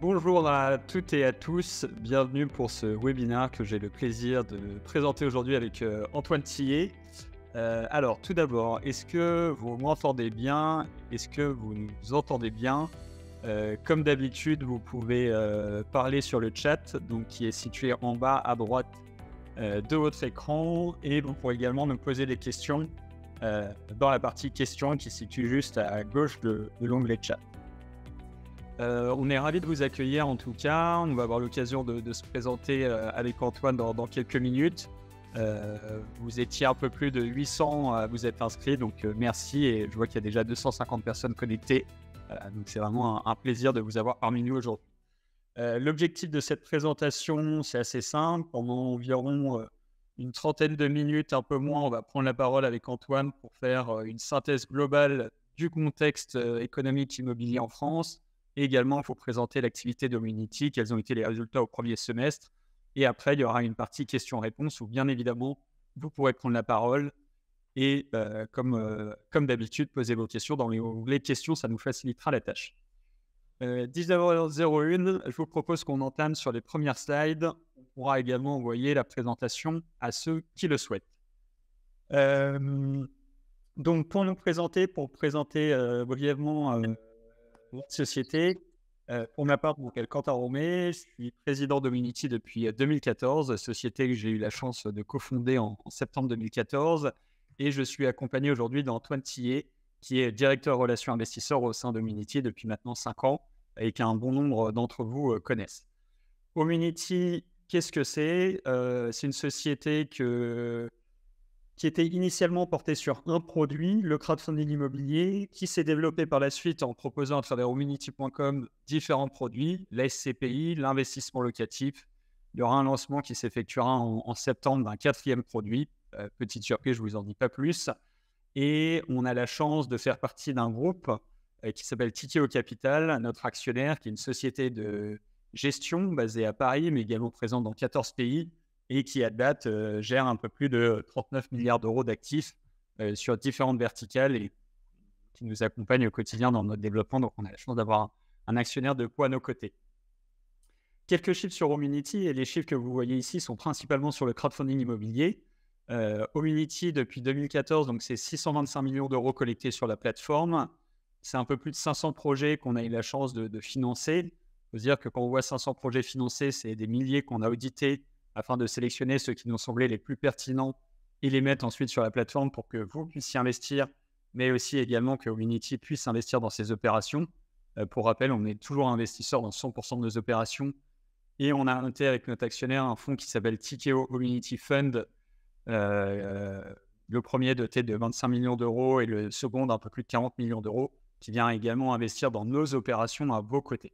Bonjour à toutes et à tous, bienvenue pour ce webinaire que j'ai le plaisir de présenter aujourd'hui avec euh, Antoine Tillet. Euh, alors tout d'abord, est-ce que vous m'entendez bien Est-ce que vous nous entendez bien euh, Comme d'habitude, vous pouvez parler sur le chat donc, qui est situé en bas à droite de votre écran et vous pouvez également nous poser des questions dans la partie questions qui se situe juste à gauche de l'onglet chat. Euh, on est ravi de vous accueillir en tout cas. On va avoir l'occasion de, se présenter euh, avec Antoine dans, quelques minutes. Euh, vous étiez un peu plus de 800, vous êtes inscrits, donc merci. Et je vois qu'il y a déjà 250 personnes connectées. donc c'est vraiment un, un, plaisir de vous avoir parmi nous aujourd'hui. L'objectif de cette présentation, c'est assez simple. Pendant environ une trentaine de minutes, un peu moins, on va prendre la parole avec Antoine pour faire une synthèse globale du contexte économique immobilier en France également, il faut présenter l'activité de Unity, quels ont été les résultats au premier semestre. Et après, il y aura une partie questions-réponses où, bien évidemment, vous pourrez prendre la parole et, euh, euh, comme, d'habitude, poser vos questions. Dans les, onglets questions, ça nous facilitera la tâche. Euh, 19h01, je vous propose qu'on entame sur les premières slides. On pourra également envoyer la présentation à ceux qui le souhaitent. Euh, donc, pour nous présenter, pour présenter brièvement société. Euh, pour ma part, donc, Quentin Romé, je suis président d'Ominity depuis 2014, euh, société que j'ai eu la chance de cofonder en, septembre 2014. Et je suis accompagné aujourd'hui d'Antoine Tillet, qui est directeur relations investisseurs au sein d'Ominity depuis maintenant 5 ans et qu'un bon nombre d'entre vous euh, connaissent. Omunity, qu'est-ce que c'est C'est une société que qui était initialement porté sur un produit, le crowdfunding immobilier, qui s'est développé par la suite en proposant à travers community.com différents produits, la l'investissement locatif. Il y aura un lancement qui s'effectuera en, septembre d'un quatrième produit. Euh, petite surprise, je ne vous en dis pas plus. Et on a la chance de faire partie d'un groupe euh, qui s'appelle Ticket au Capital, notre actionnaire, qui est une société de gestion basée à Paris, mais également présente dans 14 pays, et qui, à date, euh, gère un peu plus de 39 euh, milliards d'euros d'actifs euh, sur différentes verticales et qui nous accompagne au quotidien dans notre développement. Donc, on a la chance d'avoir un actionnaire de poids à nos côtés. Quelques chiffres sur Omunity, et les chiffres que vous voyez ici sont principalement sur le crowdfunding immobilier. Euh, Omunity, depuis 2014, donc c'est 625 millions d'euros collectés sur la plateforme. C'est un peu plus de 500 projets qu'on a eu la chance de, de financer. Il faut dire que quand on voit 500 projets financés, c'est des milliers qu'on a audités afin de sélectionner ceux qui nous semblaient les plus pertinents et les mettre ensuite sur la plateforme pour que vous puissiez investir, mais aussi également que Unity puisse investir dans ses opérations. Euh, pour rappel, on est toujours investisseur dans 100% de nos opérations et on a noté avec notre actionnaire un fonds qui s'appelle Tikeo Community Fund. Euh, euh, le premier doté de 25 millions d'euros et le second d'un peu plus de 40 millions d'euros, qui vient également investir dans nos opérations à vos côtés.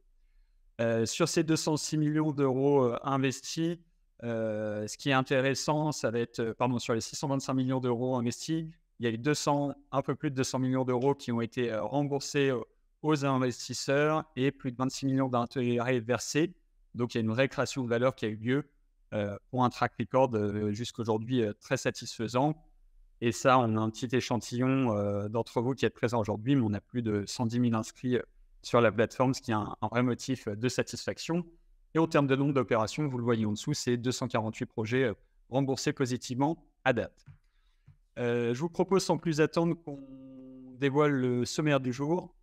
sur ces 206 millions d'euros investis, euh, ce qui est intéressant, ça va être, euh, pardon, sur les 625 millions d'euros investis, il y a eu 200, un peu plus de 200 millions d'euros qui ont été euh, remboursés aux investisseurs et plus de 26 millions d'intérêts versés. Donc, il y a une récréation de valeur qui a eu lieu pour un track record jusqu'à jusqu'aujourd'hui très satisfaisant. Et ça, on a un petit échantillon d'entre vous qui êtes présent aujourd'hui, mais on a plus de 110 000 inscrits sur la plateforme, ce qui est un vrai motif de satisfaction. Et en terme de nombre d'opérations, vous le voyez en dessous, c'est 248 projets euh, remboursés positivement à date. Euh, je vous propose sans plus attendre qu'on dévoile le sommaire du jour.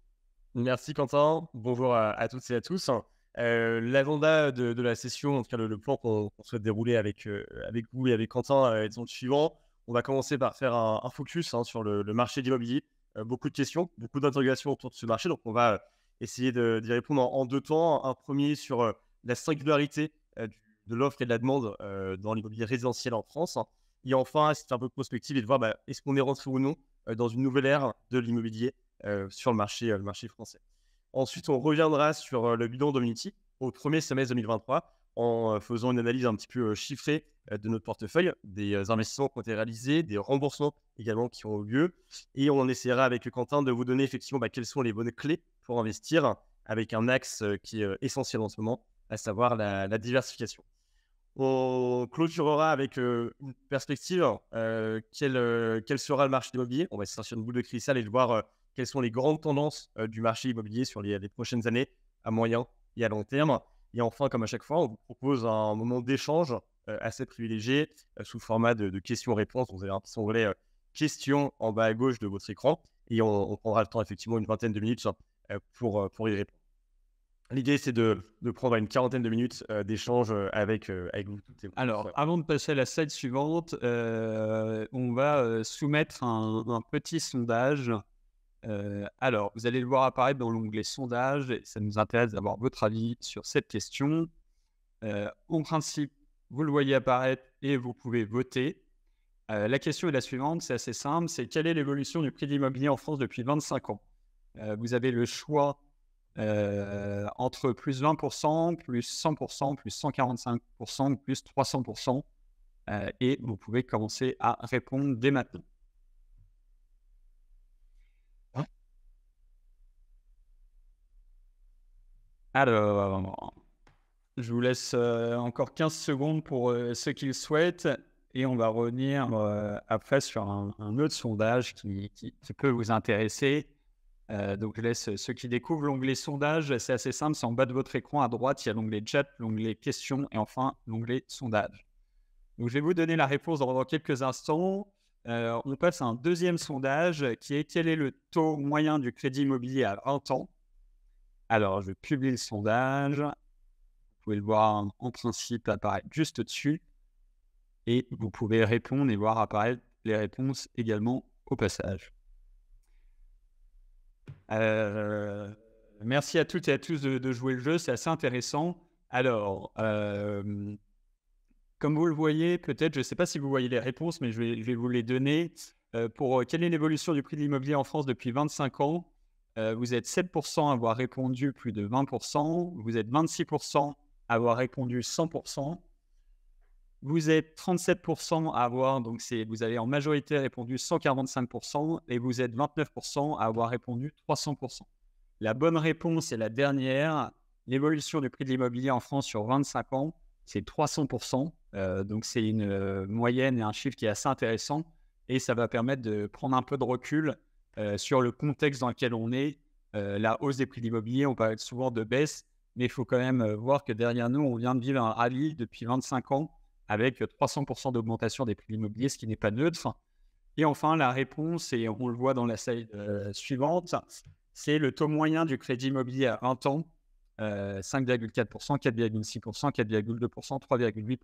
Merci Quentin, bonjour à, toutes et à tous. Euh, l'agenda de, la session, en tout cas le, plan qu'on souhaite dérouler avec, avec vous et avec Quentin est le suivant. On va commencer par faire un, focus hein, sur le, marché de l'immobilier. beaucoup de questions, beaucoup d'interrogations autour de ce marché, donc on va essayer d'y répondre en, deux temps. Un premier sur la singularité de l'offre et de la demande dans l'immobilier résidentiel en France. Hein. Et enfin, c'est un peu prospectif et de voir bah, est-ce qu'on est rentré ou non dans une nouvelle ère de l'immobilier sur le marché, le marché français. Ensuite, on reviendra sur le bilan d'Omnity au premier semestre 2023 en faisant une analyse un petit peu chiffrée de notre portefeuille, des investissements qui ont été réalisés, des remboursements également qui ont eu lieu. Et on essaiera avec Quentin de vous donner effectivement bah, quelles sont les bonnes clés pour investir avec un axe qui est essentiel en ce moment, à savoir mmh. la, diversification. On clôturera avec une perspective, quel, quel, sera le marché immobilier. On va se sortir une boule de cristal et de voir quelles sont les grandes tendances du marché immobilier sur les, prochaines années, à moyen et à long terme. Et enfin, comme à chaque fois, on vous propose un moment d'échange assez privilégié sous format de, questions-réponses. Vous avez un petit onglet questions en bas à gauche de votre écran et on, on, prendra le temps, effectivement, une vingtaine de minutes hein, pour, pour y répondre. L'idée, c'est de, de, prendre une quarantaine de minutes euh, d'échange euh, avec, euh, avec vous. Alors, avant de passer à la slide suivante, on va soumettre un, petit sondage. alors, vous allez le voir apparaître dans l'onglet sondage. Et ça nous intéresse d'avoir votre avis sur cette question. en principe, vous le voyez apparaître et vous pouvez voter. la question est la suivante, c'est assez simple, c'est quelle est l'évolution du prix de l'immobilier en France depuis 25 ans Vous avez le choix euh, entre plus 20%, plus 100%, plus 145%, plus 300%. Euh, et vous pouvez commencer à répondre dès maintenant. Alors, je vous laisse euh, encore 15 secondes pour ce qui souhaitent et on va revenir après sur un, autre sondage qui peut vous intéresser. Euh, donc, je laisse ceux qui découvrent l'onglet sondage. C'est assez simple. C'est en bas de votre écran à droite. Il y a l'onglet chat, l'onglet questions et enfin l'onglet sondage. Donc, je vais vous donner la réponse dans quelques instants. Euh, on passe à un deuxième sondage qui est quel est le taux moyen du crédit immobilier à 20 ans Alors, je publie le sondage. Vous pouvez le voir en principe apparaître juste dessus. Et vous pouvez répondre et voir apparaître les réponses également au passage. Euh, merci à toutes et à tous de, jouer le jeu, c'est assez intéressant. Alors, euh, comme vous le voyez, peut-être, je ne sais pas si vous voyez les réponses, mais je vais, vous les donner. Euh, pour quelle est l'évolution du prix de l'immobilier en France depuis 25 ans Vous êtes 7% à avoir répondu plus de 20%, vous êtes 26% à avoir répondu 100%. Vous êtes 37% à avoir, donc c'est, vous avez en majorité répondu 145% et vous êtes 29% à avoir répondu 300%. La bonne réponse est la dernière. L'évolution du prix de l'immobilier en France sur 25 ans, c'est 300%. Euh, donc c'est une euh, moyenne et un chiffre qui est assez intéressant et ça va permettre de prendre un peu de recul euh, sur le contexte dans lequel on est. la hausse des prix de l'immobilier, on parle souvent de baisse, mais il faut quand même voir que derrière nous, on vient de vivre un rallye depuis 25 ans avec 300% euh, d'augmentation des prix de ce qui n'est pas neutre. Et enfin, la réponse, et on le voit dans la slide euh, suivante, c'est le taux moyen du crédit immobilier à un temps, 5,4%, 4,6%, 4,2%, 3,8%.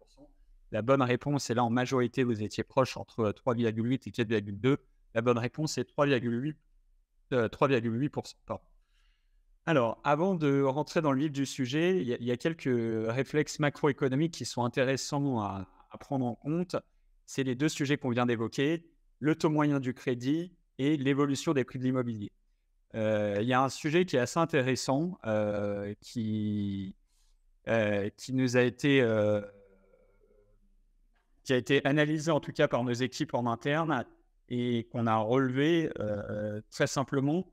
La bonne réponse, et là en majorité, vous étiez proche entre 3,8 euh, et 4,2. La bonne réponse c'est 3,8%. 3,8%. Alors, avant de rentrer dans le vif du sujet, il y, a quelques réflexes macroéconomiques qui sont intéressants à, prendre en compte. C'est les deux sujets qu'on vient d'évoquer, le taux moyen du crédit et l'évolution des prix de l'immobilier. Euh, il y a un sujet qui est assez intéressant, euh, euh, qui, nous a été, qui a été analysé en tout cas par nos équipes en interne et qu'on a relevé très simplement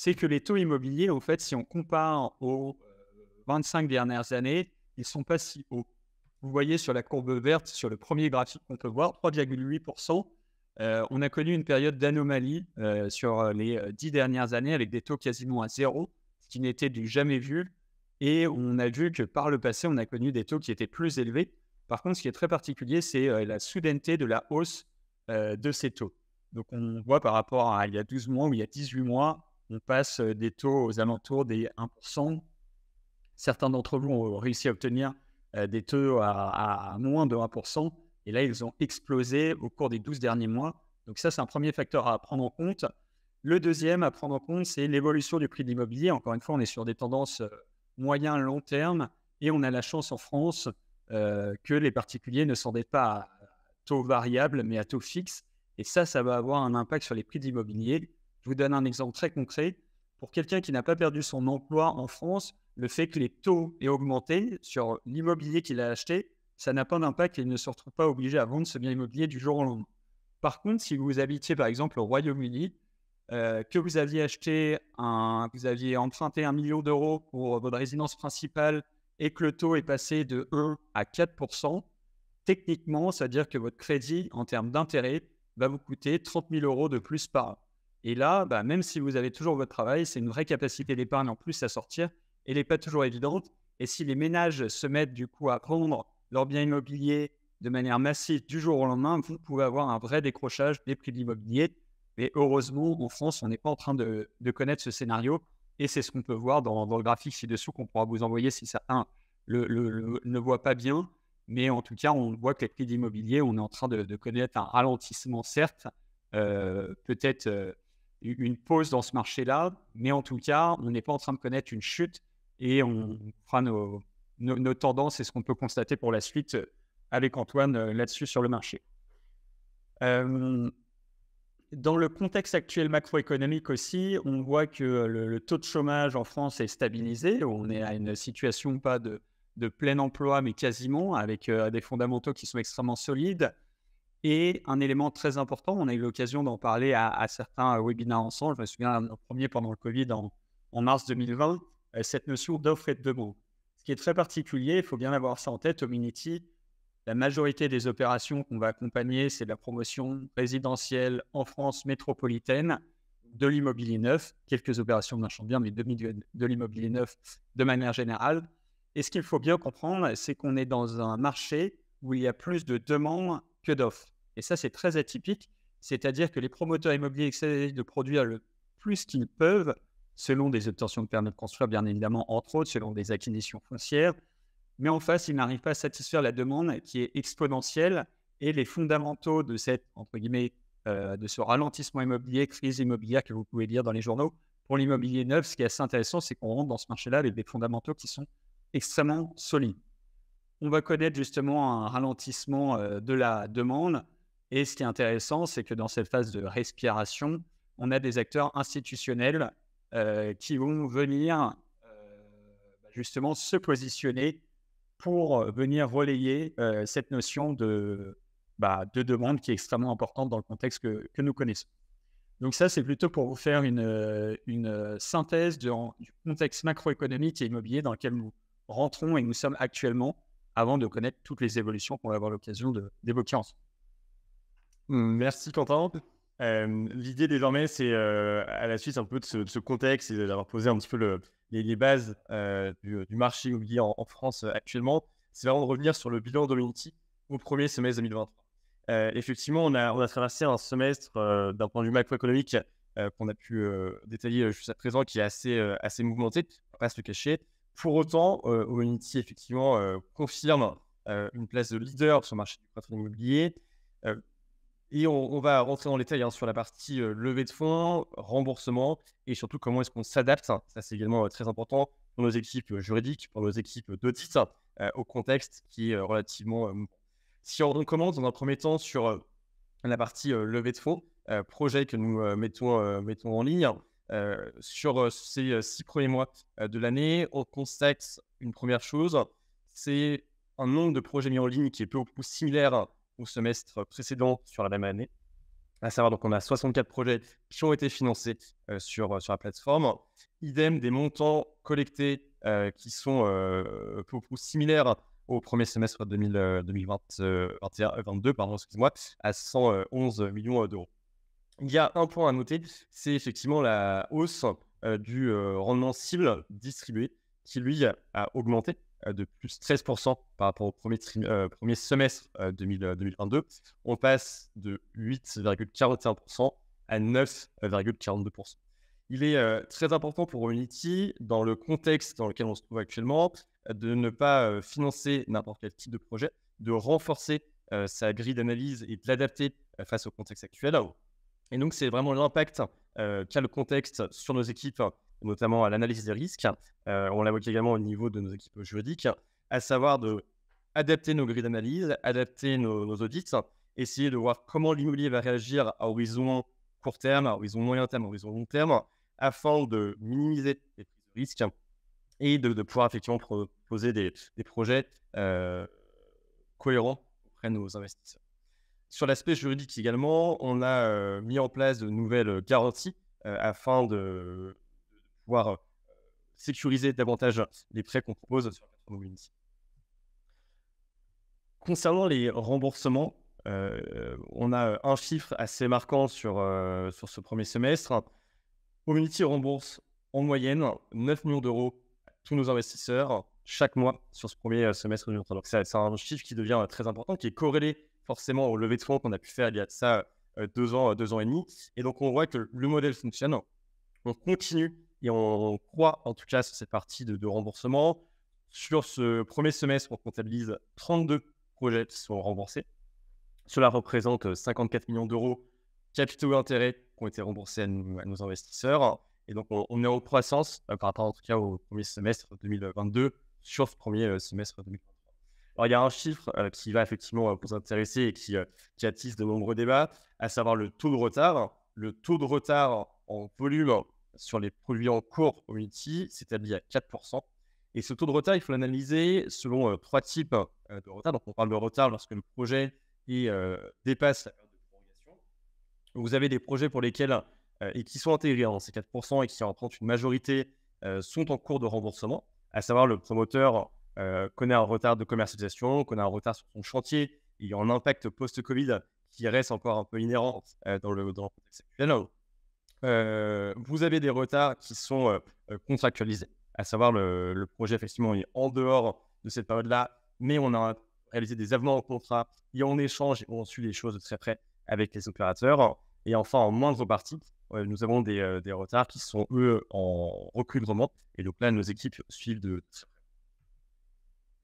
c'est que les taux immobiliers, en fait, si on compare aux 25 dernières années, ils ne sont pas si hauts. Vous voyez sur la courbe verte, sur le premier graphique qu'on peut voir, 3,8%. Euh, on a connu une période d'anomalie euh, sur euh, les dix dernières années avec des taux quasiment à zéro, ce qui n'était du jamais vu. Et on a vu que par le passé, on a connu des taux qui étaient plus élevés. Par contre, ce qui est très particulier, c'est la soudaineté de la hausse de ces taux. Donc on voit par rapport à il y a 12 mois ou il y a 18 mois, on passe euh, des taux aux alentours des 1%. Certains d'entre vous ont réussi à obtenir euh, des taux à, moins de 1%. Et là, ils ont explosé au cours des 12 derniers mois. Donc ça, c'est un premier facteur à prendre en compte. Le deuxième à prendre en compte, c'est l'évolution du prix de l'immobilier. Encore une fois, on est sur des tendances euh, moyen, long terme. Et on a la chance en France que les particuliers ne s'endettent pas à taux variable, mais à taux fixe. Et ça, ça va avoir un impact sur les prix de l'immobilier vous donne un exemple très concret. Pour quelqu'un qui n'a pas perdu son emploi en France, le fait que les taux aient augmenté sur l'immobilier qu'il a acheté, ça n'a pas d'impact et il ne se retrouve pas obligé à vendre ce bien immobilier du jour au lendemain. Par contre, si vous habitiez par exemple au Royaume-Uni, euh, que vous aviez acheté un, vous aviez emprunté un million d'euros pour votre résidence principale et que le taux est passé de 1 à 4 techniquement, c'est-à-dire que votre crédit en termes d'intérêt va vous coûter 30 000 euros de plus par an. Et là, bah, même si vous avez toujours votre travail, c'est une vraie capacité d'épargne en plus à sortir. Elle n'est pas toujours évidente. Et si les ménages se mettent du coup à prendre leurs biens immobilier de manière massive du jour au lendemain, vous pouvez avoir un vrai décrochage des prix de l'immobilier. Mais heureusement, en France, on n'est pas en train de, connaître ce scénario. Et c'est ce qu'on peut voir dans, le graphique ci-dessous qu'on pourra vous envoyer si certains le, le, ne voient pas bien. Mais en tout cas, on voit que les prix d'immobilier, on est en train de, connaître un ralentissement, certes, euh, peut-être. Euh, une pause dans ce marché-là, mais en tout cas, on n'est pas en train de connaître une chute et on fera nos, tendances et ce qu'on peut constater pour la suite avec Antoine euh, là-dessus sur le marché. Euh, dans le contexte actuel macroéconomique aussi, on voit que le, taux de chômage en France est stabilisé. On est à une situation pas de, plein emploi, mais quasiment, avec euh, des fondamentaux qui sont extrêmement solides. Et un élément très important, on a eu l'occasion d'en parler à, certains webinaires ensemble. Je me souviens le premier pendant le Covid en, en mars 2020, euh, cette notion d'offre et de demande. Ce qui est très particulier, il faut bien avoir ça en tête, au Miniti, la majorité des opérations qu'on va accompagner, c'est de la promotion résidentielle en France métropolitaine de l'immobilier neuf, quelques opérations de marchand bien, mais de, de l'immobilier neuf de manière générale. Et ce qu'il faut bien comprendre, c'est qu'on est dans un marché où il y a plus de demandes d'offres. Et ça, c'est très atypique. C'est-à-dire que les promoteurs immobiliers essayent de produire le plus qu'ils peuvent, selon des obtentions de permis de construire, bien évidemment, entre autres, selon des acquisitions foncières. Mais en face, ils n'arrivent pas à satisfaire la demande qui est exponentielle et les fondamentaux de cette, entre guillemets, euh, de ce ralentissement immobilier, crise immobilière que vous pouvez lire dans les journaux. Pour l'immobilier neuf, ce qui est assez intéressant, c'est qu'on rentre dans ce marché-là avec des fondamentaux qui sont extrêmement solides on va connaître justement un ralentissement euh, de la demande. Et ce qui est intéressant, c'est que dans cette phase de respiration, on a des acteurs institutionnels euh, qui vont venir euh, bah, justement se positionner pour venir relayer cette notion de, bah, de demande qui est extrêmement importante dans le contexte que, nous connaissons. Donc ça, c'est plutôt pour vous faire une, une synthèse du contexte macroéconomique et immobilier dans lequel nous rentrons et nous sommes actuellement avant de connaître toutes les évolutions qu'on va avoir l'occasion d'évoquer ensemble. Mmh, merci Quentin. Euh, l'idée désormais, c'est euh, à la suite un peu de ce, contexte et d'avoir posé un petit peu les, bases euh, du, marché immobilier en, France actuellement, c'est vraiment de revenir sur le bilan de l'outil au premier semestre 2023. effectivement, on a, on traversé un semestre d'un point de vue macroéconomique qu'on a pu détailler jusqu'à présent qui est assez, assez mouvementé, pas se le cacher. Pour autant, euh, effectivement, euh, confirme euh, une place de leader sur le marché du patrimoine immobilier. Euh, et on, va rentrer dans les détails hein, sur la partie levée de fonds, remboursement et surtout comment est-ce qu'on s'adapte. Ça, c'est également très important pour nos équipes juridiques, pour nos équipes d'audit, hein, au contexte qui est relativement. si on commence dans un premier temps sur la partie levée de fonds, projet que nous mettons en ligne, euh, sur euh, ces euh, six premiers mois de l'année. On constate une première chose, c'est un nombre de projets mis en ligne qui est peu ou plus similaire au semestre précédent sur la même année. À savoir, donc, on a 64 projets qui ont été financés sur, sur la plateforme. Idem, des montants collectés qui sont peu ou peu similaires au premier semestre 2022, pardon, moi à 111 millions d'euros. Il y a un point à noter, c'est effectivement la hausse euh, du euh, rendement cible distribué qui, lui, a augmenté euh, de plus de 13% par rapport au premier, semestre 2022. On passe de 8,41% à 9,42%. Il est très important pour Unity, dans le contexte dans lequel on se trouve actuellement, de ne pas financer n'importe quel type de projet, de renforcer sa grille d'analyse et de l'adapter face au contexte actuel. Et donc, c'est vraiment l'impact euh, qu'a le contexte sur nos équipes, notamment à l'analyse des risques. Euh, on l'a l'évoque également au niveau de nos équipes juridiques, à savoir de adapter nos grilles d'analyse, adapter nos, audits, essayer de voir comment l'immobilier va réagir à horizon court terme, à horizon moyen terme, à horizon long terme, afin de minimiser les risques et de, pouvoir effectivement proposer des, projets euh, cohérents auprès de nos investisseurs. Sur l'aspect juridique également, on a mis en place de nouvelles garanties afin de, pouvoir sécuriser davantage les prêts qu'on propose sur la Concernant les remboursements, on a un chiffre assez marquant sur, sur ce premier semestre. Mobility rembourse en moyenne 9 millions d'euros à tous nos investisseurs chaque mois sur ce premier semestre Donc, c'est un chiffre qui devient très important, qui est corrélé forcément au lever de fonds qu'on a pu faire il y a ça deux ans, deux ans et demi. Et donc, on voit que le modèle fonctionne. On continue et on, croit en tout cas sur cette partie de, remboursement. Sur ce premier semestre, on comptabilise 32 projets qui sont remboursés. Cela représente 54 millions d'euros capitaux et intérêts qui ont été remboursés à, nos investisseurs. Et donc, on, est en croissance par rapport en tout cas au premier semestre 2022 sur ce premier semestre 2022. Alors, il y a un chiffre euh, qui va effectivement euh, vous intéresser et euh, qui, attise de nombreux débats, à savoir le taux de retard. Le taux de retard en volume sur les produits en cours au multi s'établit à 4%. Et ce taux de retard, il faut l'analyser selon trois types de retard. Donc, on parle de retard lorsque le projet dépasse la période de prorogation. Vous avez des projets pour lesquels et qui sont intégrés dans ces 4% et qui représentent une majorité sont en cours de remboursement, à savoir le promoteur connaît euh, un retard de commercialisation, connaît un retard sur son chantier, il y a un impact post-Covid qui reste encore un peu inhérent euh, dans, le, dans euh, vous avez des retards qui sont contractualisés, à savoir le, projet effectivement est en dehors de cette période-là, mais on a réalisé des avenants au contrat et en échange, on suit les choses de très près avec les opérateurs. Et enfin, en moindre partie, nous avons des, retards qui sont, eux, en recul Et donc là, nos équipes suivent de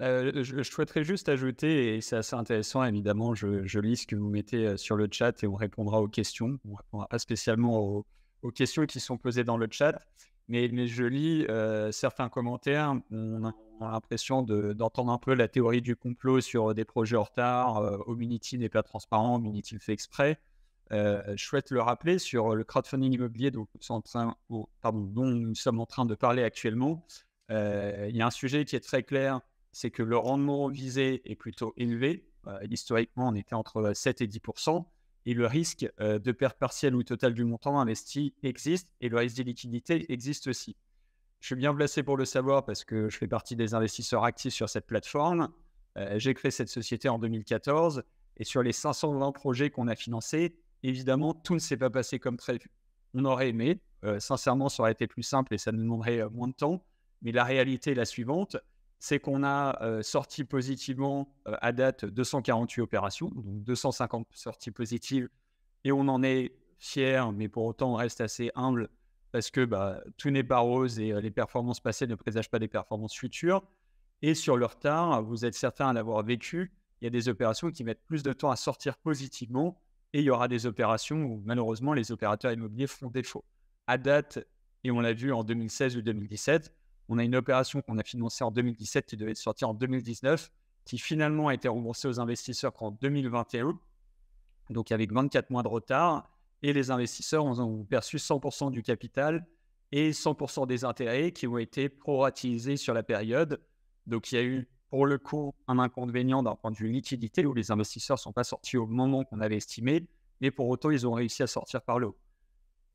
euh, je, souhaiterais juste ajouter, et c'est assez intéressant, évidemment, je, lis ce que vous mettez euh, sur le chat et on répondra aux questions. On ne répondra pas spécialement aux, questions qui sont posées dans le chat, mais, je lis euh, certains commentaires. On a, l'impression d'entendre un peu la théorie du complot sur des projets en retard. Euh, n'est pas transparent, Omunity le fait exprès. je souhaite le rappeler sur le crowdfunding immobilier pardon, dont nous sommes en train de parler actuellement. Il y a un sujet qui est très clair c'est que le rendement visé est plutôt élevé. Euh, historiquement, on était entre 7 euh, et 10 et le risque euh, de perte partielle ou totale du montant investi existe et le risque de liquidité existe aussi. Je suis bien placé pour le savoir parce que je fais partie des investisseurs actifs sur cette plateforme. J'ai créé cette société en 2014 et sur les 520 projets qu'on a financés, évidemment, tout ne s'est pas passé comme prévu. On aurait aimé, sincèrement, ça aurait été plus simple et ça nous demanderait moins de temps, mais la réalité est la suivante c'est qu'on a sorti positivement à date 248 opérations, donc 250 sorties positives, et on en est fier, mais pour autant on reste assez humble parce que bah, tout n'est pas rose et les performances passées ne présagent pas des performances futures. Et sur le retard, vous êtes certain à l'avoir vécu, il y a des opérations qui mettent plus de temps à sortir positivement et il y aura des opérations où malheureusement les opérateurs immobiliers font défaut. À date, et on l'a vu en 2016 ou 2017, on a une opération qu'on a financée en 2017 qui devait sortir en 2019, qui finalement a été remboursée aux investisseurs qu'en 2021, donc avec 24 mois de retard. Et les investisseurs ont, perçu 100% du capital et 100% des intérêts qui ont été proratisés sur la période. Donc il y a eu pour le coup un inconvénient d'un point de vue liquidité où les investisseurs ne sont pas sortis au moment qu'on avait estimé, mais pour autant ils ont réussi à sortir par le haut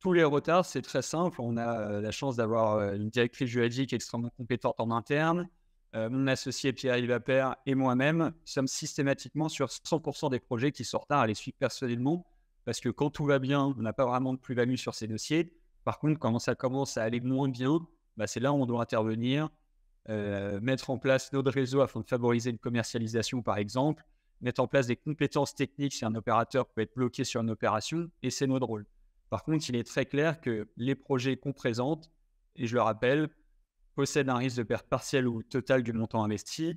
tous les retards, c'est très simple. On a euh, la chance d'avoir euh, une directrice juridique extrêmement compétente en interne. Euh, mon associé Pierre père et moi-même sommes systématiquement sur 100% des projets qui sortent à les suivre personnellement parce que quand tout va bien, on n'a pas vraiment de plus-value sur ces dossiers. Par contre, quand ça commence à aller moins bien, bah, c'est là où on doit intervenir, mettre en place notre réseau afin de favoriser une commercialisation, par exemple, mettre en place des compétences techniques si un opérateur peut être bloqué sur une opération, et c'est notre rôle. Par contre, il est très clair que les projets qu'on présente, et je le rappelle, possèdent un risque de perte partielle ou totale du montant investi.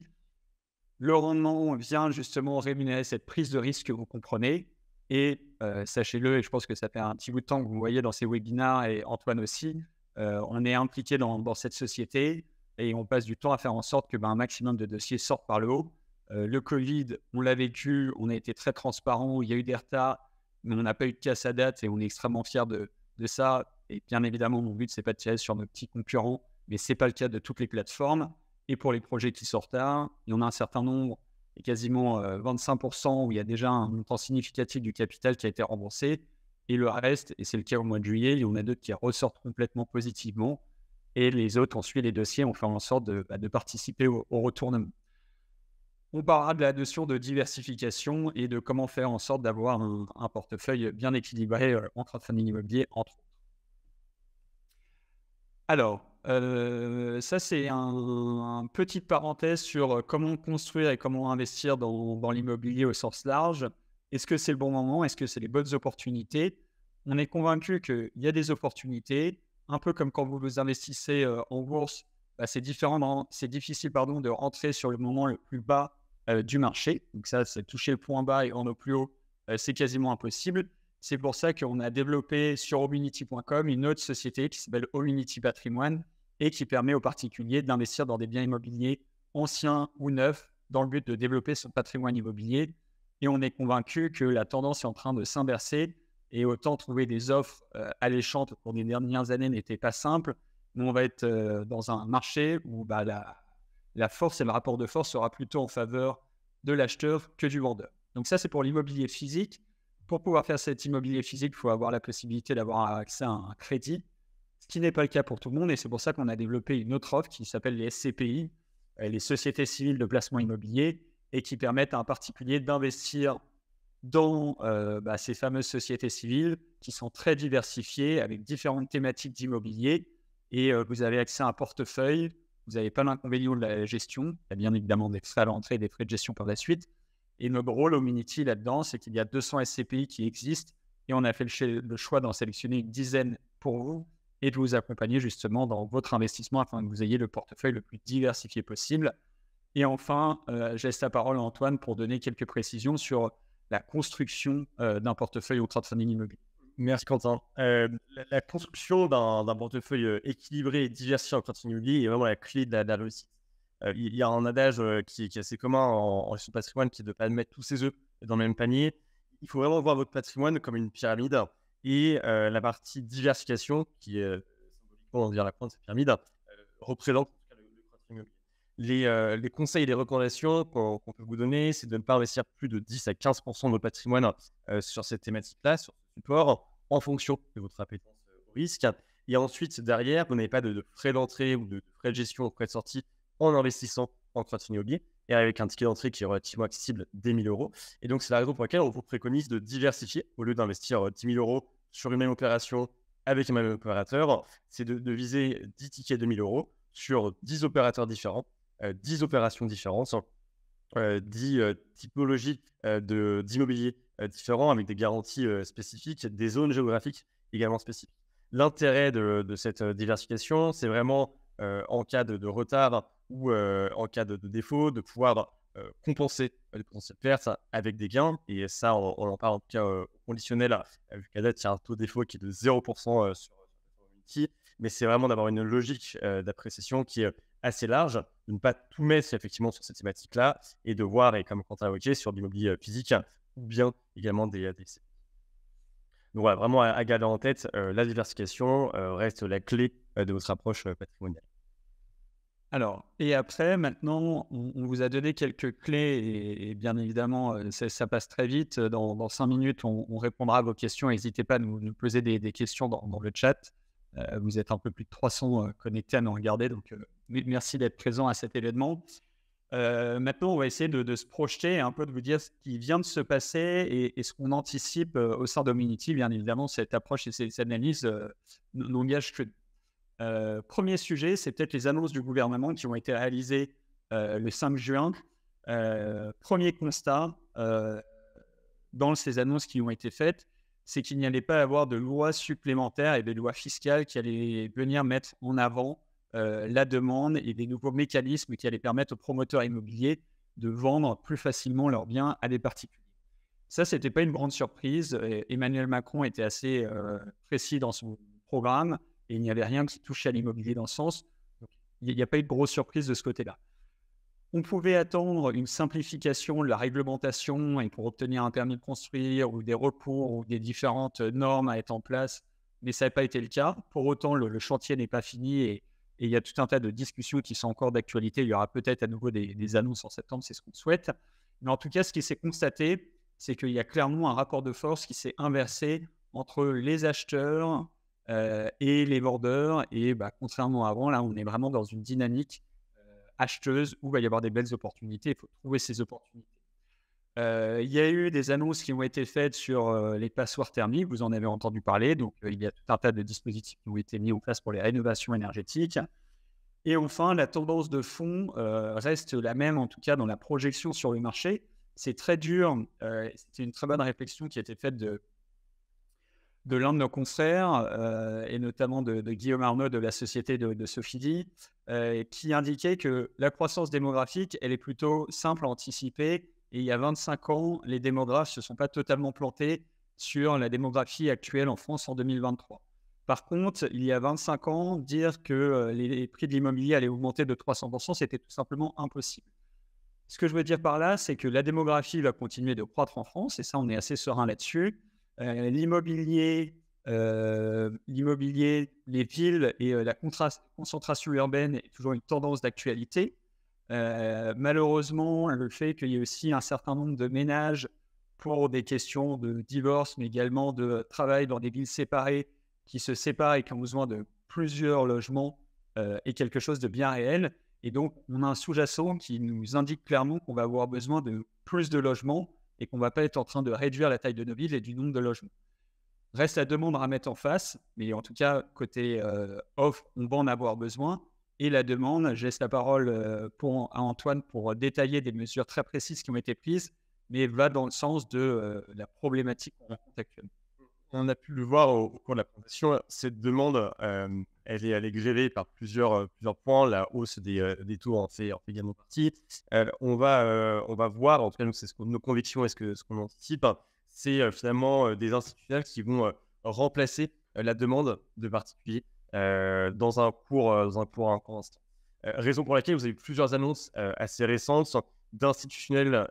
Le rendement vient justement rémunérer cette prise de risque que vous comprenez. Et euh, sachez-le, et je pense que ça fait un petit bout de temps que vous voyez dans ces webinars, et Antoine aussi, euh, on est impliqué dans, cette société et on passe du temps à faire en sorte que ben, un maximum de dossiers sortent par le haut. Euh, le Covid, on l'a vécu, on a été très transparent, il y a eu des retards, mais on n'a pas eu de cas à date et on est extrêmement fiers de, ça. Et bien évidemment, mon but, c'est pas de tirer sur nos petits concurrents, mais c'est pas le cas de toutes les plateformes. Et pour les projets qui sortent tard, il y en a un certain nombre, et quasiment 25%, euh, où il y a déjà un montant significatif du capital qui a été remboursé. Et le reste, et c'est le cas au mois de juillet, il y en a d'autres qui ressortent complètement positivement. Et les autres, on suit les dossiers, on fait en sorte de, bah, participer au, au retournement. On parlera de la notion de diversification et de comment faire en sorte d'avoir un, portefeuille bien équilibré euh, entre entre crowdfunding immobilier, entre autres. Alors, euh, ça c'est un, petite parenthèse sur euh, comment construire et comment investir dans, l'immobilier au sens large. Est-ce que c'est le bon moment Est-ce que c'est les bonnes opportunités On est convaincu qu'il y a des opportunités, un peu comme quand vous investissez en bourse, bah, c'est différent, c'est difficile pardon, de rentrer sur le moment le plus bas euh, du marché. Donc ça, c'est toucher le point bas et en au plus haut, euh, c'est quasiment impossible. C'est pour ça qu'on a développé sur Omunity.com une autre société qui s'appelle Omunity Patrimoine et qui permet aux particuliers d'investir dans des biens immobiliers anciens ou neufs dans le but de développer son patrimoine immobilier. Et on est convaincu que la tendance est en train de s'inverser et autant trouver des offres euh, alléchantes pour les dernières années n'était pas simple. Nous, on va être dans un marché où bah, la, la force et le rapport de force sera plutôt en faveur de l'acheteur que du vendeur. Donc ça, c'est pour l'immobilier physique. Pour pouvoir faire cet immobilier physique, il faut avoir la possibilité d'avoir accès à un crédit, ce qui n'est pas le cas pour tout le monde. Et c'est pour ça qu'on a développé une autre offre qui s'appelle les SCPI, euh, les sociétés civiles de placement immobilier, et qui permettent à un particulier d'investir dans euh, bah, ces fameuses sociétés civiles qui sont très diversifiées avec différentes thématiques d'immobilier. Et euh, vous avez accès à un portefeuille vous n'avez pas l'inconvénient de la gestion. Il y a bien évidemment des frais à l'entrée et des frais de gestion par la suite. Et notre rôle au Miniti là-dedans, c'est qu'il y a 200 SCPI qui existent et on a fait le choix d'en sélectionner une dizaine pour vous et de vous accompagner justement dans votre investissement afin que vous ayez le portefeuille le plus diversifié possible. Et enfin, euh, je laisse la parole à Antoine pour donner quelques précisions sur la construction euh, d'un portefeuille au crowdfunding immobilier. Merci Quentin. Euh, la, construction d'un portefeuille euh, équilibré et diversifié en continuité est vraiment la clé de la, réussite. Euh, il y a un adage qui, qui est assez commun en, gestion de patrimoine qui est de ne pas mettre tous ses œufs dans le même panier. Il faut vraiment voir votre patrimoine comme une pyramide et la partie diversification, qui est symboliquement dire la pointe de cette pyramide, représente le, les, les, conseils et les recommandations qu'on peut vous donner, c'est de ne pas investir plus de 10 à 15 de votre patrimoine sur cette thématique-là, sur en fonction de votre appétence euh, au risque. Et ensuite, derrière, vous n'avez pas de, frais d'entrée ou de, frais de gestion ou de frais de sortie en investissant en crowdfunding immobilier et avec un ticket d'entrée qui est relativement accessible dès 1000 euros. Et donc, c'est la raison pour laquelle on vous préconise de diversifier au lieu d'investir 10 euh, 000 euros sur une même opération avec un même opérateur. C'est de, viser 10 tickets de 1000 euros sur 10 opérateurs différents, 10 euh, opérations différentes, 10 typologies d'immobilier euh, différents avec des garanties euh, spécifiques, des zones géographiques également spécifiques. L'intérêt de, cette euh, diversification, c'est vraiment en cas de, retard ou en cas de, défaut, de pouvoir compenser les potentielles pertes avec des gains. Et ça, on, en parle en tout cas conditionnel, vu qu'à date, il y a un taux défaut qui est de 0% sur Unity. Mais c'est vraiment d'avoir une logique d'appréciation qui est assez large, de ne pas tout mettre effectivement sur cette thématique-là et de voir, et comme Quentin a évoqué, sur l'immobilier physique, ou bien également des, ADC. Donc voilà, vraiment à, garder en tête, euh, la diversification euh, reste la clé euh, de votre approche patrimoniale. Alors, et après, maintenant, on, vous a donné quelques clés et, bien évidemment, ça, passe très vite. Dans, cinq minutes, on, répondra à vos questions. N'hésitez pas à nous, poser des, questions dans, le chat. vous êtes un peu plus de 300 connectés à nous regarder, donc merci d'être présent à cet événement. Euh, maintenant, on va essayer de, se projeter un peu, de vous dire ce qui vient de se passer et, ce qu'on anticipe euh, au sein d'Ominity. Bien évidemment, cette approche et cette analyse euh, n'engagent que. Euh, premier sujet, c'est peut-être les annonces du gouvernement qui ont été réalisées le 5 juin. premier constat, dans ces annonces qui ont été faites, c'est qu'il n'y allait pas avoir de loi supplémentaire et de lois fiscales qui allaient venir mettre en avant euh, la demande et des nouveaux mécanismes qui allaient permettre aux promoteurs immobiliers de vendre plus facilement leurs biens à des particuliers. Ça, ce n'était pas une grande surprise. Emmanuel Macron était assez euh, précis dans son programme et il n'y avait rien qui touchait à l'immobilier dans ce sens. Il n'y a pas eu de grosse surprise de ce côté-là. On pouvait attendre une simplification de la réglementation et pour obtenir un permis de construire ou des recours ou des différentes normes à être en place, mais ça n'a pas été le cas. Pour autant, le chantier n'est pas fini et et il y a tout un tas de discussions qui sont encore d'actualité. Il y aura peut-être à nouveau des, annonces en septembre, c'est ce qu'on souhaite. Mais en tout cas, ce qui s'est constaté, c'est qu'il y a clairement un rapport de force qui s'est inversé entre les acheteurs euh, et les vendeurs. Et bah, contrairement à avant, là, on est vraiment dans une dynamique euh, acheteuse où il va y avoir des belles opportunités. Il faut trouver ces opportunités il y a eu des annonces qui ont été faites sur les passoires thermiques, vous en avez entendu parler. Donc, il y a tout un tas de dispositifs qui ont été mis en place pour les rénovations énergétiques. Et enfin, la tendance de fond reste la même, en tout cas dans la projection sur le marché. C'est très dur. C'était une très bonne réflexion qui a été faite de, de l'un de nos confrères, et notamment de, Guillaume Arnaud de la société de, de Sophie, euh, qui indiquait que la croissance démographique, elle est plutôt simple à anticiper et il y a 25 ans, les démographes ne se sont pas totalement plantés sur la démographie actuelle en France en 2023. Par contre, il y a 25 ans, dire que euh, les prix de l'immobilier allaient augmenter de 300%, c'était tout simplement impossible. Ce que je veux dire par là, c'est que la démographie va continuer de croître en France, et ça, on est assez serein là-dessus. Euh, l'immobilier, euh, l'immobilier, les villes et la concentration urbaine est toujours une tendance d'actualité. Euh, malheureusement, le fait qu'il y ait aussi un certain nombre de ménages pour des questions de divorce, mais également de travail dans des villes séparées, qui se séparent et qui ont besoin de plusieurs logements, euh, est quelque chose de bien réel. Et donc, on a un sous-jacent qui nous indique clairement qu'on va avoir besoin de plus de logements et qu'on ne va pas être en train de réduire la taille de nos villes et du nombre de logements. Reste la demande à mettre en face, mais en tout cas, côté off, euh, offre, on va en avoir besoin et la demande. Je laisse la parole euh, à Antoine pour euh, détailler des mesures très précises qui ont été prises, mais va dans le sens de euh, la problématique qu'on On a pu le voir au, cours de la présentation, cette demande, elle, est, elle, gérée par plusieurs, plusieurs points. La hausse des, des taux en fait, également partie. on, va, on va voir, en tout cas, c'est ce nos convictions et ce qu'on ce qu'on anticipe, hein. c'est finalement des institutionnels qui vont remplacer la demande de particuliers euh, dans un cours, euh, dans un cours euh, raison pour laquelle vous avez eu plusieurs annonces assez récentes d'institutionnels,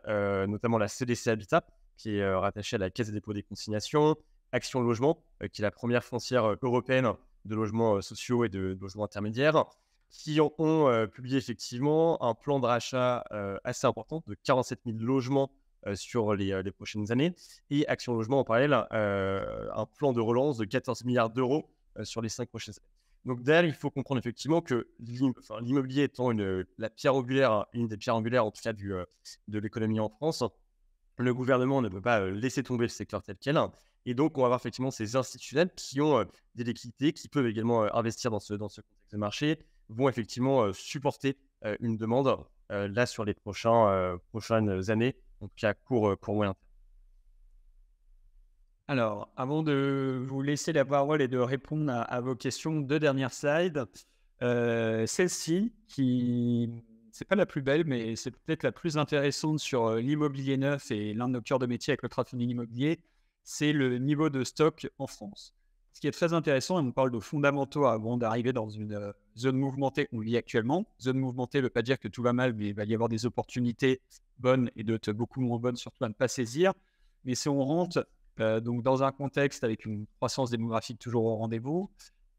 notamment la CDC Habitat, qui est rattachée à la Caisse des dépôts des consignations, Action Logement, qui est la première foncière européenne de logements sociaux et de, logements intermédiaires, qui ont, publié effectivement un plan de rachat assez important de 47 000 logements sur les, les, prochaines années. Et Action Logement, en parallèle, un plan de relance de 14 milliards d'euros euh, sur les cinq prochaines années. Donc derrière, il faut comprendre effectivement que l'immobilier étant une, la pierre angulaire, une des pierres angulaires en tout cas du, euh, de l'économie en France, le gouvernement ne peut pas euh, laisser tomber le secteur tel quel. Et donc, on va avoir effectivement ces institutionnels qui ont des liquidités, qui peuvent également investir dans ce, dans ce contexte de marché, vont effectivement supporter une demande là sur les prochains, prochaines années, donc cas court, pour moyen terme. Alors, avant de vous laisser la parole et de répondre à, vos questions, deux dernières slides. Euh, celle-ci, qui c'est pas la plus belle, mais c'est peut-être la plus intéressante sur euh, l'immobilier neuf et l'un de nos cœurs de métier avec le de l'immobilier, c'est le niveau de stock en France. Ce qui est très intéressant, et on parle de fondamentaux avant d'arriver dans une euh, zone mouvementée qu'on vit actuellement. Zone mouvementée ne veut pas dire que tout va mal, mais il va y avoir des opportunités bonnes et d'autres beaucoup moins bonnes, surtout à ne pas saisir. Mais si on rentre euh, donc, dans un contexte avec une croissance démographique toujours au rendez-vous,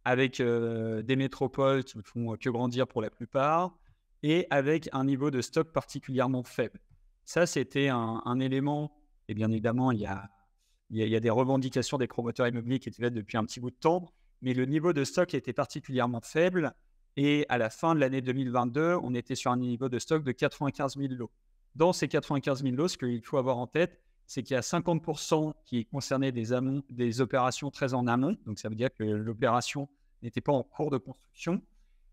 avec euh, des métropoles qui ne font que grandir pour la plupart, et avec un niveau de stock particulièrement faible. Ça, c'était un, élément, et bien évidemment, il y a, il y a, des revendications des promoteurs immobiliers qui étaient là depuis un petit bout de temps, mais le niveau de stock était particulièrement faible. Et à la fin de l'année 2022, on était sur un niveau de stock de 95 000 lots. Dans ces 95 000 lots, ce qu'il faut avoir en tête, c'est qu'il y a 50% qui concernait des, des opérations très en amont, donc ça veut dire que l'opération n'était pas en cours de construction.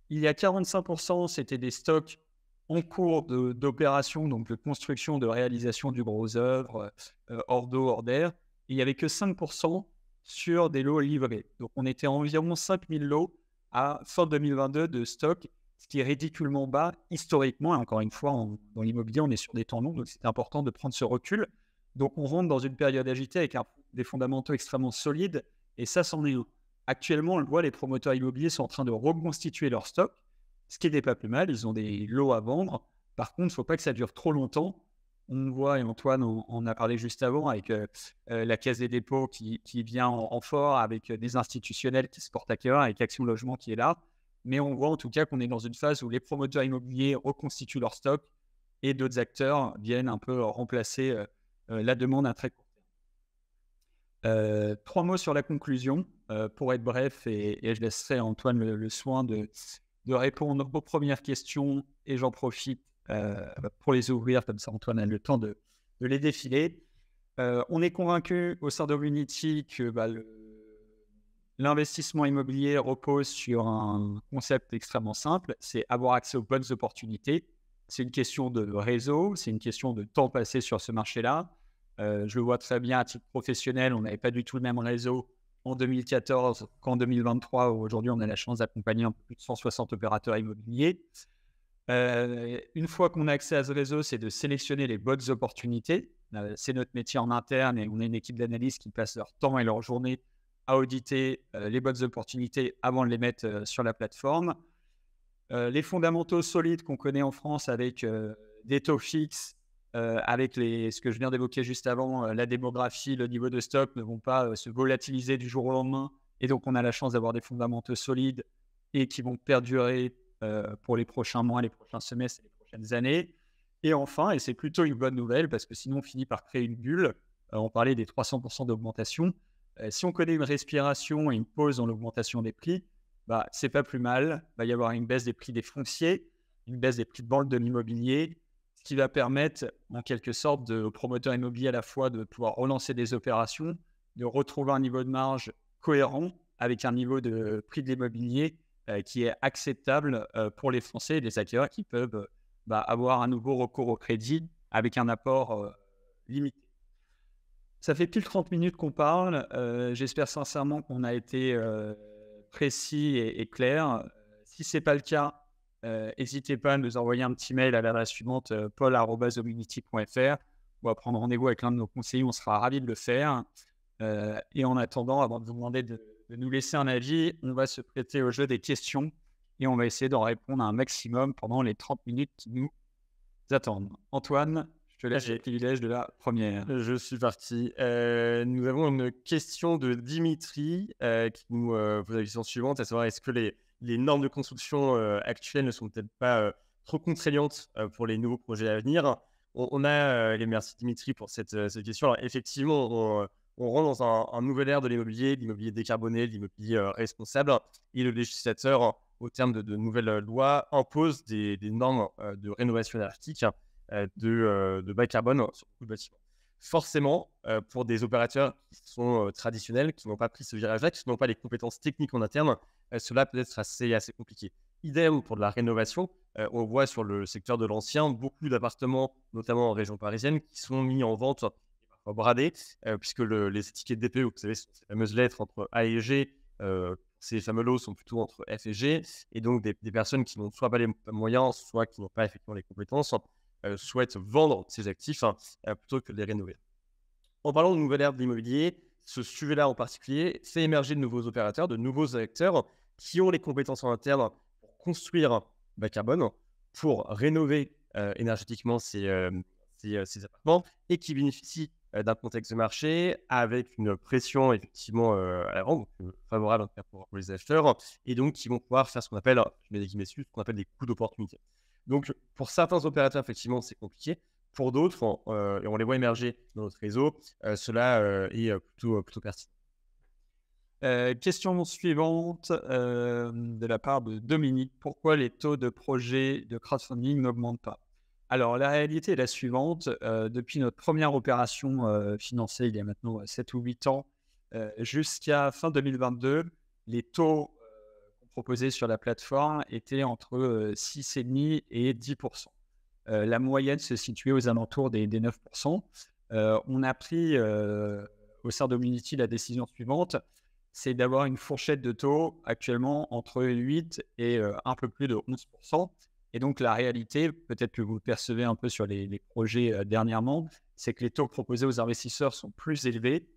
Il y a 45%, c'était des stocks en cours d'opération, donc de construction, de réalisation du gros œuvre, euh, euh, hors d'eau, hors d'air. Il n'y avait que 5% sur des lots livrés. Donc on était à environ 5000 lots à fin 2022 de stock, ce qui est ridiculement bas historiquement. Et encore une fois, dans l'immobilier, on est sur des temps longs, donc c'est important de prendre ce recul. Donc on rentre dans une période agitée avec des fondamentaux extrêmement solides, et ça, c'en est un. Actuellement, on le voit, les promoteurs immobiliers sont en train de reconstituer leur stock, ce qui n'est pas plus mal, ils ont des lots à vendre. Par contre, il ne faut pas que ça dure trop longtemps. On voit, et Antoine on, a parlé juste avant, avec euh, euh, la Caisse des dépôts qui, vient en, fort, avec euh, des institutionnels qui se portent à cœur, avec Action Logement qui est là. Mais on voit en tout cas qu'on est dans une phase où les promoteurs immobiliers reconstituent leur stock et d'autres acteurs viennent un peu remplacer euh, la demande à très court terme. Euh, trois mots sur la conclusion, euh, pour être bref, et, je laisserai Antoine le, soin de, répondre aux premières questions et j'en profite pour les ouvrir, comme ça Antoine a le temps de, les défiler. on est convaincu au sein Unity que bah, l'investissement immobilier repose sur un concept extrêmement simple, c'est avoir accès aux bonnes opportunités c'est une question de réseau, c'est une question de temps passé sur ce marché-là. Euh, je le vois très bien à titre professionnel, on n'avait pas du tout le même réseau en 2014 qu'en 2023. Aujourd'hui, on a la chance d'accompagner un peu plus de 160 opérateurs immobiliers. Euh, une fois qu'on a accès à ce réseau, c'est de sélectionner les bonnes opportunités. Euh, c'est notre métier en interne et on a une équipe d'analyse qui passe leur temps et leur journée à auditer les bonnes opportunités avant de les mettre sur la plateforme. Euh, les fondamentaux solides qu'on connaît en France avec euh, des taux fixes, euh, avec ce que je viens d'évoquer juste avant, la démographie, le niveau de stock ne vont pas se volatiliser du jour au lendemain. Et donc, on a la chance d'avoir des fondamentaux solides et qui vont perdurer pour les prochains mois, les prochains semestres et les prochaines années. Et enfin, et c'est plutôt une bonne nouvelle parce que sinon on finit par créer une bulle. on parlait des 300% d'augmentation. si on connaît une respiration et une pause dans l'augmentation des prix, bah, c'est pas plus mal. Il va y avoir une baisse des prix des fonciers, une baisse des prix de vente de l'immobilier, ce qui va permettre en quelque sorte de, aux promoteurs immobiliers à la fois de pouvoir relancer des opérations, de retrouver un niveau de marge cohérent avec un niveau de prix de l'immobilier euh, qui est acceptable euh, pour les Français et les acquéreurs qui peuvent euh, bah, avoir un nouveau recours au crédit avec un apport limité. Ça fait plus de 30 minutes qu'on parle. J'espère sincèrement qu'on a été précis et, clair. Euh, si ce n'est pas le cas, euh, n'hésitez pas à nous envoyer un petit mail à l'adresse suivante euh, paul.omnity.fr ou à prendre rendez-vous avec l'un de nos conseillers. On sera ravis de le faire. et en attendant, avant de vous demander de, nous laisser un avis, on va se prêter au jeu des questions et on va essayer d'en répondre à un maximum pendant les 30 minutes qui nous attendent. Antoine, je le privilège de la première. Je suis parti. Euh, nous avons une question de Dimitri euh, qui nous euh, pose la question suivante, à savoir est-ce que les, les, normes de construction actuelles ne sont peut-être pas trop contraignantes pour les nouveaux projets à venir on, a les merci Dimitri pour cette, cette question. effectivement, on, rentre dans un, nouvel ère de l'immobilier, l'immobilier décarboné, l'immobilier responsable, et le législateur, au terme de, de nouvelles lois, impose des, des normes de rénovation énergétique. Euh, de, euh, de bas carbone euh, sur beaucoup de bâtiments. Forcément, pour des opérateurs qui sont traditionnels, qui n'ont pas pris ce virage-là, qui n'ont pas les compétences techniques en interne, cela peut être assez, assez compliqué. Idem pour de la rénovation. on voit sur le secteur de l'ancien beaucoup d'appartements, notamment en région parisienne, qui sont mis en vente, parfois bradés, puisque les étiquettes DPE, vous savez, ces fameuses lettres entre A et G, ces fameux lots sont plutôt entre F et G. Et donc, des, des personnes qui n'ont soit pas les moyens, soit qui n'ont pas effectivement les compétences, euh, souhaitent vendre ces actifs hein, euh, plutôt que de les rénover. En parlant de nouvelle ère de l'immobilier, ce sujet-là en particulier fait émerger de nouveaux opérateurs, de nouveaux acteurs qui ont les compétences en interne pour construire bas carbone, pour rénover euh, énergétiquement ces, ces, appartements et qui bénéficient d'un contexte de marché avec une pression effectivement favorable pour, les acheteurs et donc qui vont pouvoir faire ce qu'on appelle, je guillemets ce qu'on appelle des coûts d'opportunité. Donc, pour certains opérateurs, effectivement, c'est compliqué. Pour d'autres, euh, et on les voit émerger dans notre réseau, euh, cela euh, est plutôt, plutôt pertinent. question suivante de la part de Dominique. Pourquoi les taux de projets de crowdfunding n'augmentent pas Alors, la réalité est la suivante. depuis notre première opération financée il y a maintenant 7 ou 8 ans, jusqu'à fin 2022, les taux proposés sur la plateforme étaient entre 6,5 euh, et 10 euh, La moyenne se situait aux alentours des, 9 euh, On a pris au sein d'Omunity la décision suivante c'est d'avoir une fourchette de taux actuellement entre 8 et un peu plus de 11%. Et donc la réalité, peut-être que vous percevez un peu sur les, projets dernièrement, c'est que les taux proposés aux investisseurs sont plus élevés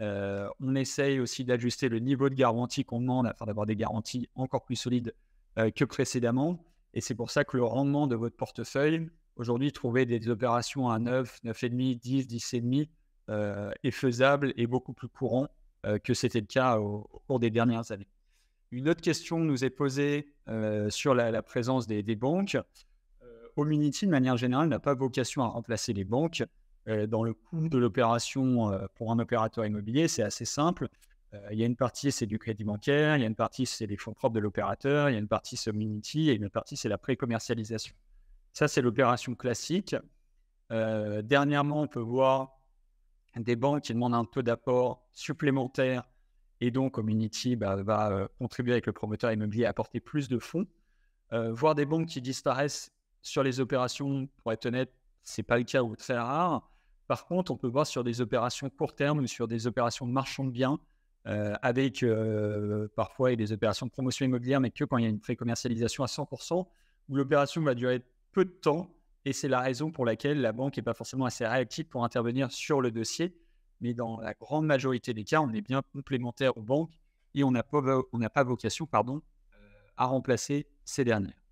euh, on essaye aussi d'ajuster le niveau de garantie qu'on demande afin d'avoir des garanties encore plus solides euh, que précédemment. Et c'est pour ça que le rendement de votre portefeuille, aujourd'hui, trouver des opérations à 9, 9,5, 10, 10,5 euh, est faisable et beaucoup plus courant euh, que c'était le cas au, cours des dernières années. Une autre question nous est posée sur la, présence des, des banques. Omunity, de manière générale, n'a pas vocation à remplacer les banques. Euh, dans le coût mmh. de l'opération euh, pour un opérateur immobilier, c'est assez simple. Euh, il y a une partie, c'est du crédit bancaire, il y a une partie, c'est les fonds propres de l'opérateur, il y a une partie, c'est Omnity, et une partie, c'est la pré-commercialisation. Ça, c'est l'opération classique. dernièrement, on peut voir des banques qui demandent un taux d'apport supplémentaire, et donc Omnity bah, va contribuer avec le promoteur immobilier à apporter plus de fonds. voir des banques qui disparaissent sur les opérations, pour être honnête, c'est pas le cas ou très rare. Par contre, on peut voir sur des opérations court terme sur des opérations de marchand de biens, euh, avec euh, parfois des opérations de promotion immobilière, mais que quand il y a une pré-commercialisation à 100%, où l'opération va durer peu de temps. Et c'est la raison pour laquelle la banque n'est pas forcément assez réactive pour intervenir sur le dossier. Mais dans la grande majorité des cas, on est bien complémentaire aux banques et on n'a pas, pas vocation pardon, euh, à remplacer ces dernières.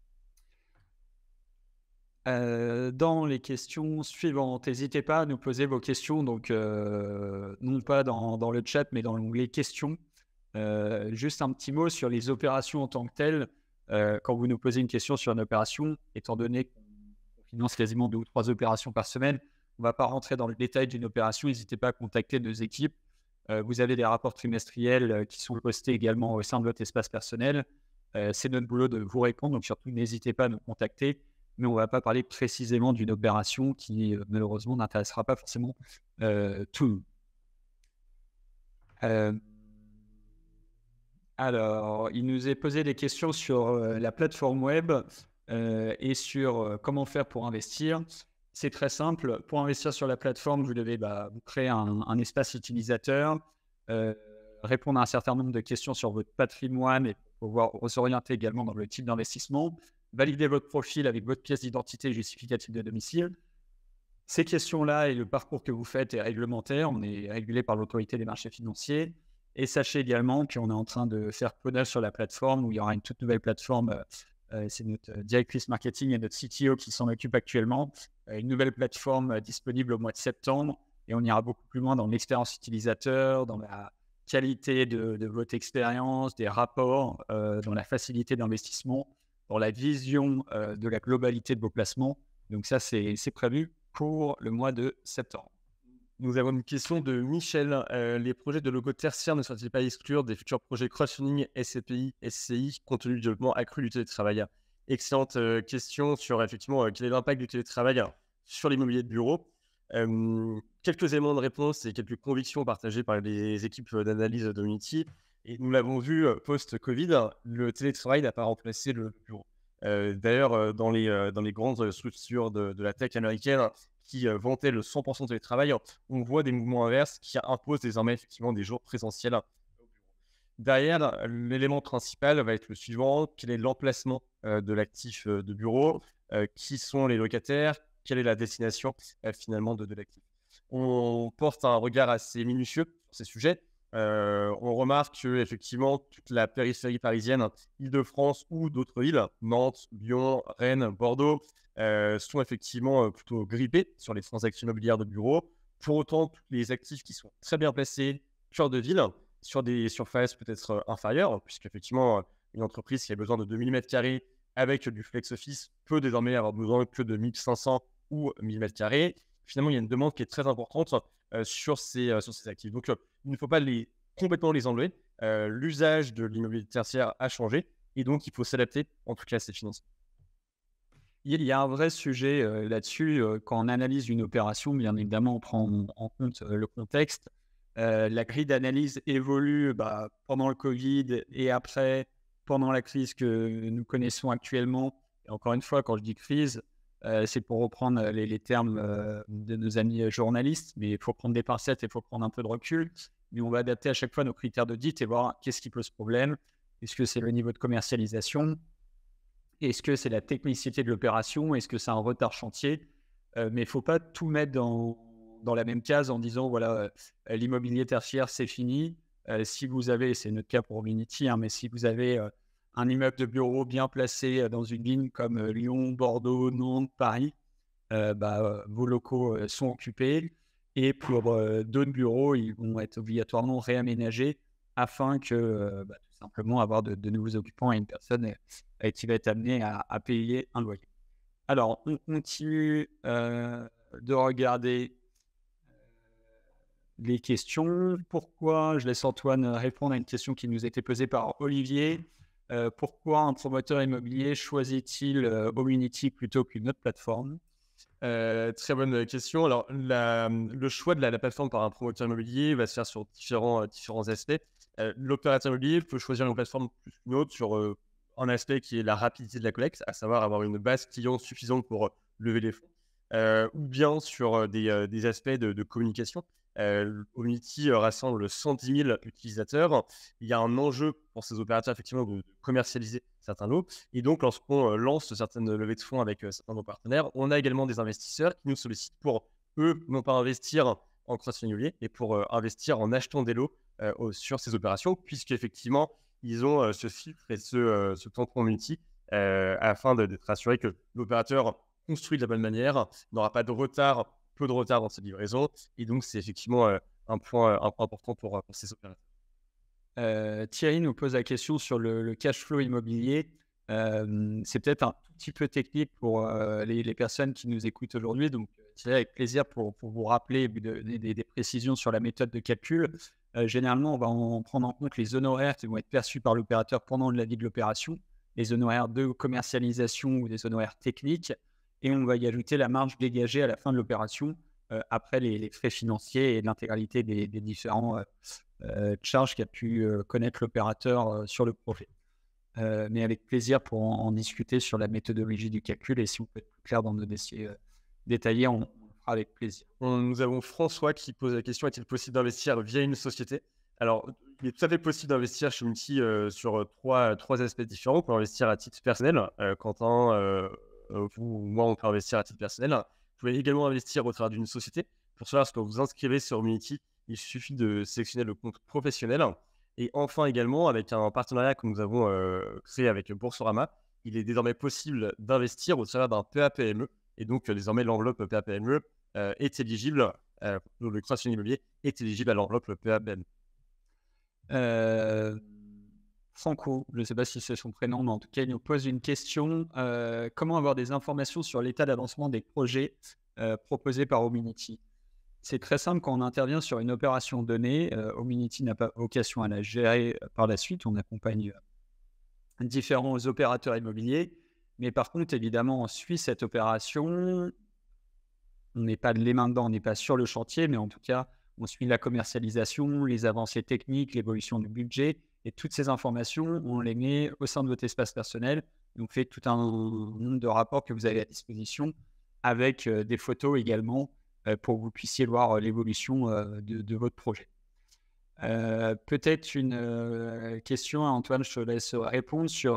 Euh, dans les questions suivantes. N'hésitez pas à nous poser vos questions, donc euh, non pas dans, le chat, mais dans l'onglet questions. Euh, juste un petit mot sur les opérations en tant que telles. quand vous nous posez une question sur une opération, étant donné qu'on finance quasiment deux ou trois opérations par semaine, on ne va pas rentrer dans le détail d'une opération. N'hésitez pas à contacter nos équipes. vous avez des rapports trimestriels qui sont postés également au sein de votre espace personnel. C'est notre boulot de vous répondre, donc surtout n'hésitez pas à nous contacter mais on ne va pas parler précisément d'une opération qui euh, malheureusement n'intéressera pas forcément euh, tout euh, alors, il nous est posé des questions sur la plateforme web et sur comment faire pour investir. C'est très simple. Pour investir sur la plateforme, vous devez bah, créer un, espace utilisateur, répondre à un certain nombre de questions sur votre patrimoine et pouvoir orienter également dans le type d'investissement valider votre profil avec votre pièce d'identité et justificatif de domicile. Ces questions-là et le parcours que vous faites est réglementaire. On est régulé par l'autorité des marchés financiers. Et sachez également qu'on est en train de faire preneur sur la plateforme où il y aura une toute nouvelle plateforme. Euh, euh, c'est notre directrice marketing et notre CTO qui s'en occupe actuellement. Euh, une nouvelle plateforme disponible au mois de septembre. Et on ira beaucoup plus loin dans l'expérience utilisateur, dans la qualité de, votre expérience, des rapports, dans la facilité d'investissement dans la vision euh, de la globalité de vos placements. Donc ça, mmh. c'est prévu pour le mois de septembre. Nous avons une question de Michel. Euh, les projets de logo tertiaire ne sont-ils pas exclure des futurs projets cross crowdfunding, SCPI, SCI, compte tenu du développement accru du télétravail Excellente euh, question sur effectivement quel est l'impact du télétravail hein, sur l'immobilier de bureau. quelques éléments de réponse et quelques convictions partagées par les équipes d'analyse d'Unity. Et nous l'avons vu post-Covid, hein, le télétravail n'a pas remplacé le bureau. D'ailleurs, dans, les, dans les grandes structures de, la tech américaine hein, qui vantaient le 100% de télétravail, hein, on voit des mouvements inverses qui imposent désormais effectivement des jours présentiels. Derrière, l'élément principal va être le suivant quel est l'emplacement de l'actif de bureau Qui sont les locataires Quelle est la destination euh, finalement de, de l'actif on, porte un regard assez minutieux sur ces sujets euh, on remarque que, effectivement toute la périphérie parisienne, Île-de-France ou d'autres îles, Nantes, Lyon, Rennes, Bordeaux, euh, sont effectivement euh, plutôt grippées sur les transactions immobilières de bureaux. Pour autant, les actifs qui sont très bien placés, cœur de ville, sur des surfaces peut-être inférieures, puisqu'effectivement, une entreprise qui a besoin de 2000 m avec du flex office peut désormais avoir besoin que de 1500 ou 1000 m Finalement, il y a une demande qui est très importante euh, sur, ces, euh, sur ces actifs. Donc, euh, il ne faut pas les, complètement les enlever. L'usage de l'immobilier tertiaire a changé et donc il faut s'adapter, en tout cas, à ces finances. Il y a un vrai sujet là-dessus. quand on analyse une opération, bien évidemment, on prend en compte le contexte. la grille d'analyse évolue bah, pendant le Covid et après, pendant la crise que nous connaissons actuellement. encore une fois, quand je dis crise, euh, c'est pour reprendre euh, les, termes euh, de nos amis journalistes, mais il faut prendre des parcettes et il faut prendre un peu de recul. Mais on va adapter à chaque fois nos critères d'audit et voir qu'est-ce qui pose problème. Est-ce que c'est le niveau de commercialisation Est-ce que c'est la technicité de l'opération Est-ce que c'est un retard chantier Mais il ne faut pas tout mettre dans, la même case en disant voilà, l'immobilier tertiaire, c'est fini. si vous avez, c'est notre cas pour Unity, hein, mais si vous avez un immeuble de bureau bien placé euh, dans une ligne comme euh, Lyon, Bordeaux, Nantes, Paris, euh, bah, vos locaux sont occupés. Et pour d'autres bureaux, ils vont être obligatoirement réaménagés afin que, bah, tout simplement, avoir de, nouveaux occupants et une personne qui va être amenée à, à, payer un loyer. Alors, on continue de regarder les questions. Pourquoi Je laisse Antoine répondre à une question qui nous a été posée par Olivier. Euh, pourquoi un promoteur immobilier choisit-il Community euh, plutôt qu'une autre plateforme euh, très bonne question. Alors, hum, le choix de la, plateforme par un promoteur immobilier va se faire sur différents, différents aspects. L'opérateur immobilier peut choisir une plateforme plus qu'une autre sur un aspect qui est la rapidité de la collecte, à savoir avoir une base client suffisante pour lever les fonds, ou bien sur des, aspects de communication. Euh, Omnity rassemble 110 000 utilisateurs. Il y a un enjeu pour ces opérateurs, effectivement, de commercialiser certains lots. Et donc, lorsqu'on lance certaines levées de fonds avec certains de nos partenaires, on a également des investisseurs qui nous sollicitent pour, eux, non pas investir en croissance immobilier, mais pour investir en achetant des lots sur ces opérations, puisqu'effectivement, ils ont ce filtre et ce, ce pour Omnity afin d'être assurés que l'opérateur construit de la bonne manière, n'aura pas de retard de retard dans cette livraison. Et donc, c'est effectivement un point, important pour, ces opérateurs. Thierry nous pose la question sur le, cash flow immobilier. c'est peut-être un petit peu technique pour les, personnes qui nous écoutent aujourd'hui. Donc, euh, Thierry, avec plaisir pour, vous rappeler des précisions sur la méthode de calcul. généralement, on va en prendre en compte les honoraires qui vont être perçus par l'opérateur pendant la vie de l'opération, les honoraires de commercialisation ou des honoraires techniques et on va y ajouter la marge dégagée à la fin de l'opération euh, après les, frais financiers et l'intégralité des, différentes différents euh, euh, charges qu'a pu connaître l'opérateur sur le projet. mais avec plaisir pour en, discuter sur la méthodologie du calcul et si on peut être plus clair dans nos dossiers détaillés, on, fera avec plaisir. nous avons François qui pose la question est-il possible d'investir via une société Alors, il est tout à fait possible d'investir chez Multi sur trois, aspects différents. pour investir à titre personnel quant à... Euh, moi, on peut investir à titre personnel. Hein, vous pouvez également investir au travers d'une société. Pour cela, lorsque vous inscrivez sur Unity, il suffit de sélectionner le compte professionnel. Et enfin également, avec un partenariat que nous avons euh, créé avec Boursorama, il est désormais possible d'investir au travers d'un PAPME. Et donc, euh, désormais, l'enveloppe PAPME est éligible, le création immobilier est éligible à l'enveloppe PAPME. Franco, je ne sais pas si c'est son prénom, mais en tout cas, il nous pose une question. Euh, comment avoir des informations sur l'état d'avancement des projets euh, proposés par Ominity C'est très simple, quand on intervient sur une opération donnée, euh, Ominity n'a pas vocation à la gérer par la suite. On accompagne différents opérateurs immobiliers. Mais par contre, évidemment, on suit cette opération. On n'est pas les mains dedans, on n'est pas sur le chantier, mais en tout cas, on suit la commercialisation, les avancées techniques, l'évolution du budget et toutes ces informations, on les met au sein de votre espace personnel. Donc, on fait tout un nombre de rapports que vous avez à disposition avec euh, des photos également euh, pour que vous puissiez voir euh, l'évolution de, votre projet. Peut-être une question, à Antoine, je te laisse répondre sur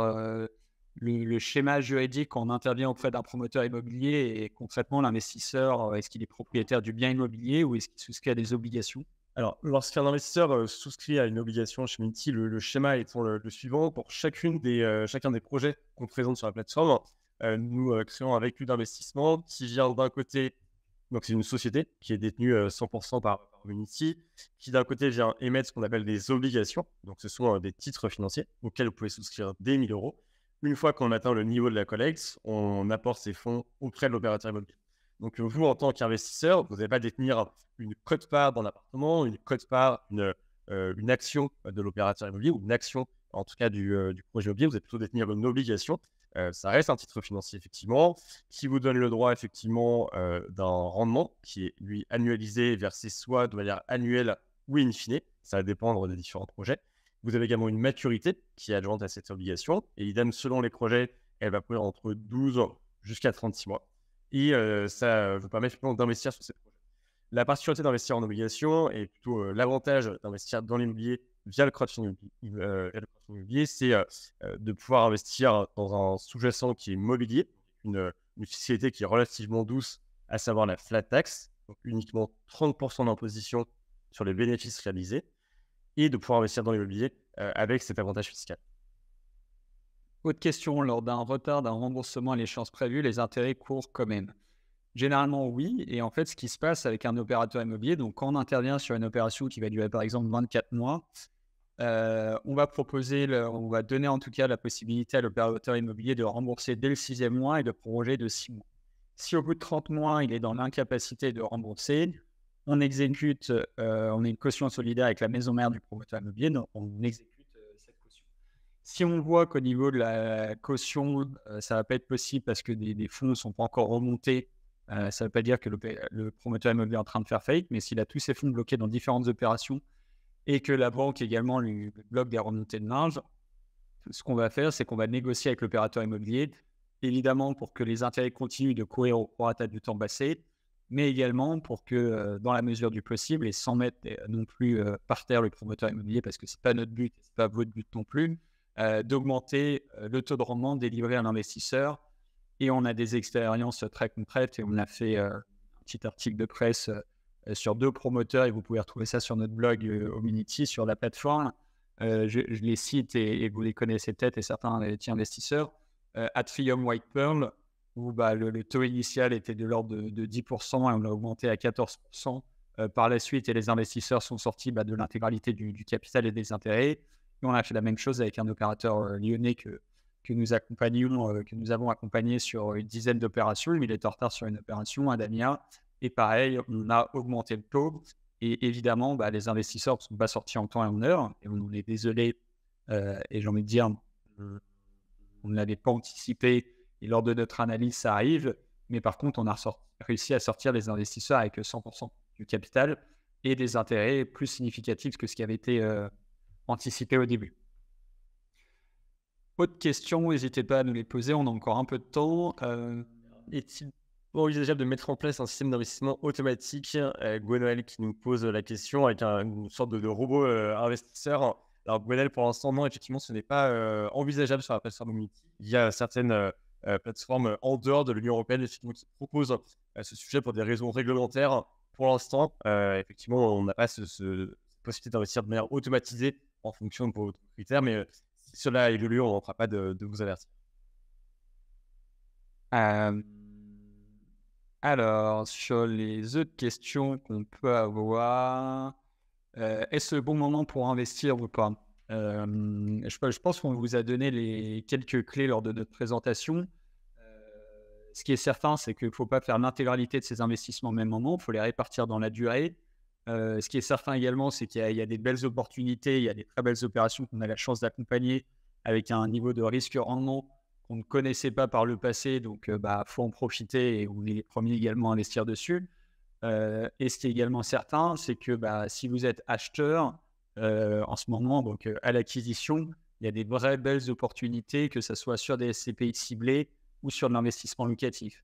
le, schéma juridique. On intervient auprès d'un promoteur immobilier et concrètement, l'investisseur, est-ce qu'il est propriétaire du bien immobilier ou est-ce qu'il souscrit à des obligations alors, lorsqu'un investisseur euh, souscrit à une obligation chez Unity, le, schéma est le, suivant. Pour chacune des, euh, chacun des projets qu'on présente sur la plateforme, euh, nous créons un véhicule d'investissement qui vient d'un côté donc, c'est une société qui est détenue 100% par, Unity, qui d'un côté vient émettre ce qu'on appelle des obligations. Donc, ce sont des titres financiers auxquels vous pouvez souscrire des 1000 euros. Une fois qu'on atteint le niveau de la collecte, on apporte ces fonds auprès de l'opérateur immobilier. Donc, vous, en tant qu'investisseur, vous n'allez pas détenir une cote-part dans l'appartement, une cote-part, euh, une, action de l'opérateur immobilier ou une action, en tout cas, du, euh, projet immobilier. Vous allez plutôt détenir une obligation. Euh, ça reste un titre financier, effectivement, qui vous donne le droit, effectivement, d'un rendement qui est, lui, annualisé, versé soit de manière annuelle ou in fine. Ça va dépendre des différents projets. Vous avez également une maturité qui est adjointe à cette obligation. Et idem, selon les projets, elle va prendre entre 12 ans jusqu'à 36 mois. Et euh, ça vous permet d'investir sur ces projets. La particularité d'investir en obligation et plutôt euh, l'avantage d'investir dans l'immobilier via le crowdfunding immobilier, euh, c'est de pouvoir investir dans un sous-jacent qui est mobilier, une, fiscalité qui est relativement douce, à savoir la flat tax, donc uniquement 30% d'imposition sur les bénéfices réalisés, et de pouvoir investir dans l'immobilier avec cet avantage fiscal. Autre question, lors d'un retard d'un remboursement à l'échéance prévue, les intérêts courent quand même Généralement, oui. Et en fait, ce qui se passe avec un opérateur immobilier, donc quand on intervient sur une opération qui va durer par exemple 24 mois, euh, on va proposer, on va donner en tout cas la possibilité à l'opérateur immobilier de rembourser dès le sixième mois et de proroger de six mois. Si au bout de 30 mois, il est dans l'incapacité de rembourser, on exécute, euh, on est une caution solidaire avec la maison mère du promoteur immobilier, donc on exécute si on voit qu'au niveau de la caution, ça ne va pas être possible parce que des, fonds ne sont pas encore remontés, ça ne veut pas dire que le, promoteur immobilier est en train de faire faillite, mais s'il a tous ses fonds bloqués dans différentes opérations et que la banque également lui bloque des remontées de marge, ce qu'on va faire, c'est qu'on va négocier avec l'opérateur immobilier, évidemment pour que les intérêts continuent de courir au ratat du temps passé, mais également pour que, dans la mesure du possible, et sans mettre non plus par terre le promoteur immobilier, parce que ce n'est pas notre but, ce n'est pas votre but non plus, euh, d'augmenter euh, le taux de rendement délivré à l'investisseur. Et on a des expériences très concrètes et on a fait euh, un petit article de presse sur deux promoteurs et vous pouvez retrouver ça sur notre blog au sur la plateforme. Je, les cite et, vous les connaissez peut-être et certains investisseurs. Atrium White Pearl, où bah, le, taux initial était de l'ordre de, 10% et on a augmenté à 14% par la suite et les investisseurs sont sortis bah, de l'intégralité du, capital et des intérêts on a fait la même chose avec un opérateur euh, lyonnais que, que nous euh, que nous avons accompagné sur une dizaine d'opérations. mais Il est en retard sur une opération un Damien. Et pareil, on a augmenté le taux. Et évidemment, bah, les investisseurs ne sont pas sortis en temps et en heure. Et on est désolé. Euh, et j'ai envie de dire, on ne l'avait pas anticipé. Et lors de notre analyse, ça arrive. Mais par contre, on a réussi à sortir les investisseurs avec 100% du capital et des intérêts plus significatifs que ce qui avait été anticipé au début. Autre question, n'hésitez pas à nous les poser, on a encore un peu de temps. Euh, est-il envisageable de mettre en place un système d'investissement automatique euh, qui nous pose la question avec une sorte de, robot euh, investisseur. Alors Gwenaël, pour l'instant, non, effectivement, ce n'est pas euh, envisageable sur la plateforme Il y a certaines plateformes en dehors de l'Union européenne effectivement, qui proposent ce sujet pour des raisons réglementaires. Pour l'instant, effectivement, on n'a pas cette possibilité d'investir de manière automatisée en fonction de vos critères, mais si euh, cela évolue, on ne fera pas de, vous avertir. Alors, sur les autres questions qu'on peut avoir, euh, est-ce le bon moment pour investir ou pas je, pense qu'on vous a donné les quelques clés lors de notre présentation. Euh, ce qui est certain, c'est qu'il ne faut pas faire l'intégralité de ces investissements au même moment, il faut les répartir dans la durée. Euh, ce qui est certain également, c'est qu'il y, a des belles opportunités, il y a des très belles opérations qu'on a la chance d'accompagner avec un niveau de risque-rendement qu'on ne connaissait pas par le passé. Donc, il euh, bah, faut en profiter et on est les également à investir dessus. Euh, et ce qui est également certain, c'est que bah, si vous êtes acheteur en ce moment, donc à l'acquisition, il y a des vraies belles opportunités, que ce soit sur des SCPI ciblés ou sur de l'investissement locatif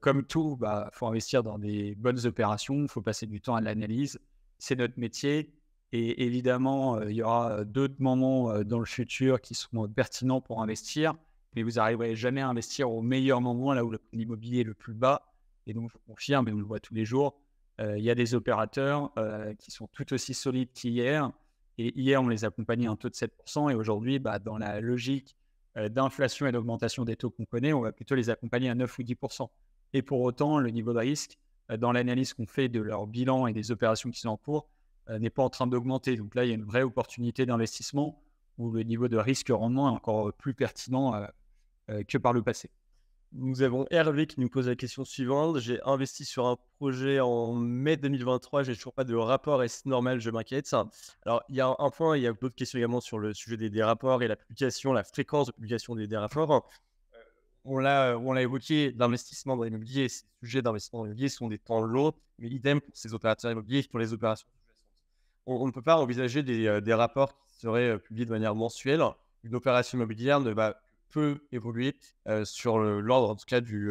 comme tout, il bah, faut investir dans des bonnes opérations, il faut passer du temps à l'analyse. C'est notre métier. Et évidemment, il y aura d'autres moments dans le futur qui seront pertinents pour investir, mais vous n'arriverez jamais à investir au meilleur moment, là où l'immobilier est le plus bas. Et donc, je confirme, et on le voit tous les jours, il y a des opérateurs qui sont tout aussi solides qu'hier. Et hier, on les accompagnait à un taux de 7%. Et aujourd'hui, bah, dans la logique d'inflation et d'augmentation des taux qu'on connaît, on va plutôt les accompagner à 9 ou 10%. Et pour autant, le niveau de risque, euh, dans l'analyse qu'on fait de leur bilan et des opérations qui sont en cours, euh, n'est pas en train d'augmenter. Donc là, il y a une vraie opportunité d'investissement où le niveau de risque-rendement est encore euh, plus pertinent que par le passé. Nous avons Hervé qui nous pose la question suivante. J'ai investi sur un projet en mai 2023, j'ai toujours pas de rapport Est-ce normal, je m'inquiète. Alors, il y a un point, il y a d'autres questions également sur le sujet des, rapports et la la fréquence de publication des, des rapports on l'a, euh, on l'a évoqué, l'investissement dans l'immobilier, ces sujets d'investissement dans l'immobilier sont des temps longs, mais idem pour ces opérateurs immobiliers pour les opérations. On, on ne peut pas envisager des, euh, rapports qui seraient euh, publiés de manière mensuelle. Une opération immobilière ne va peu évoluer sur l'ordre, en tout cas, du,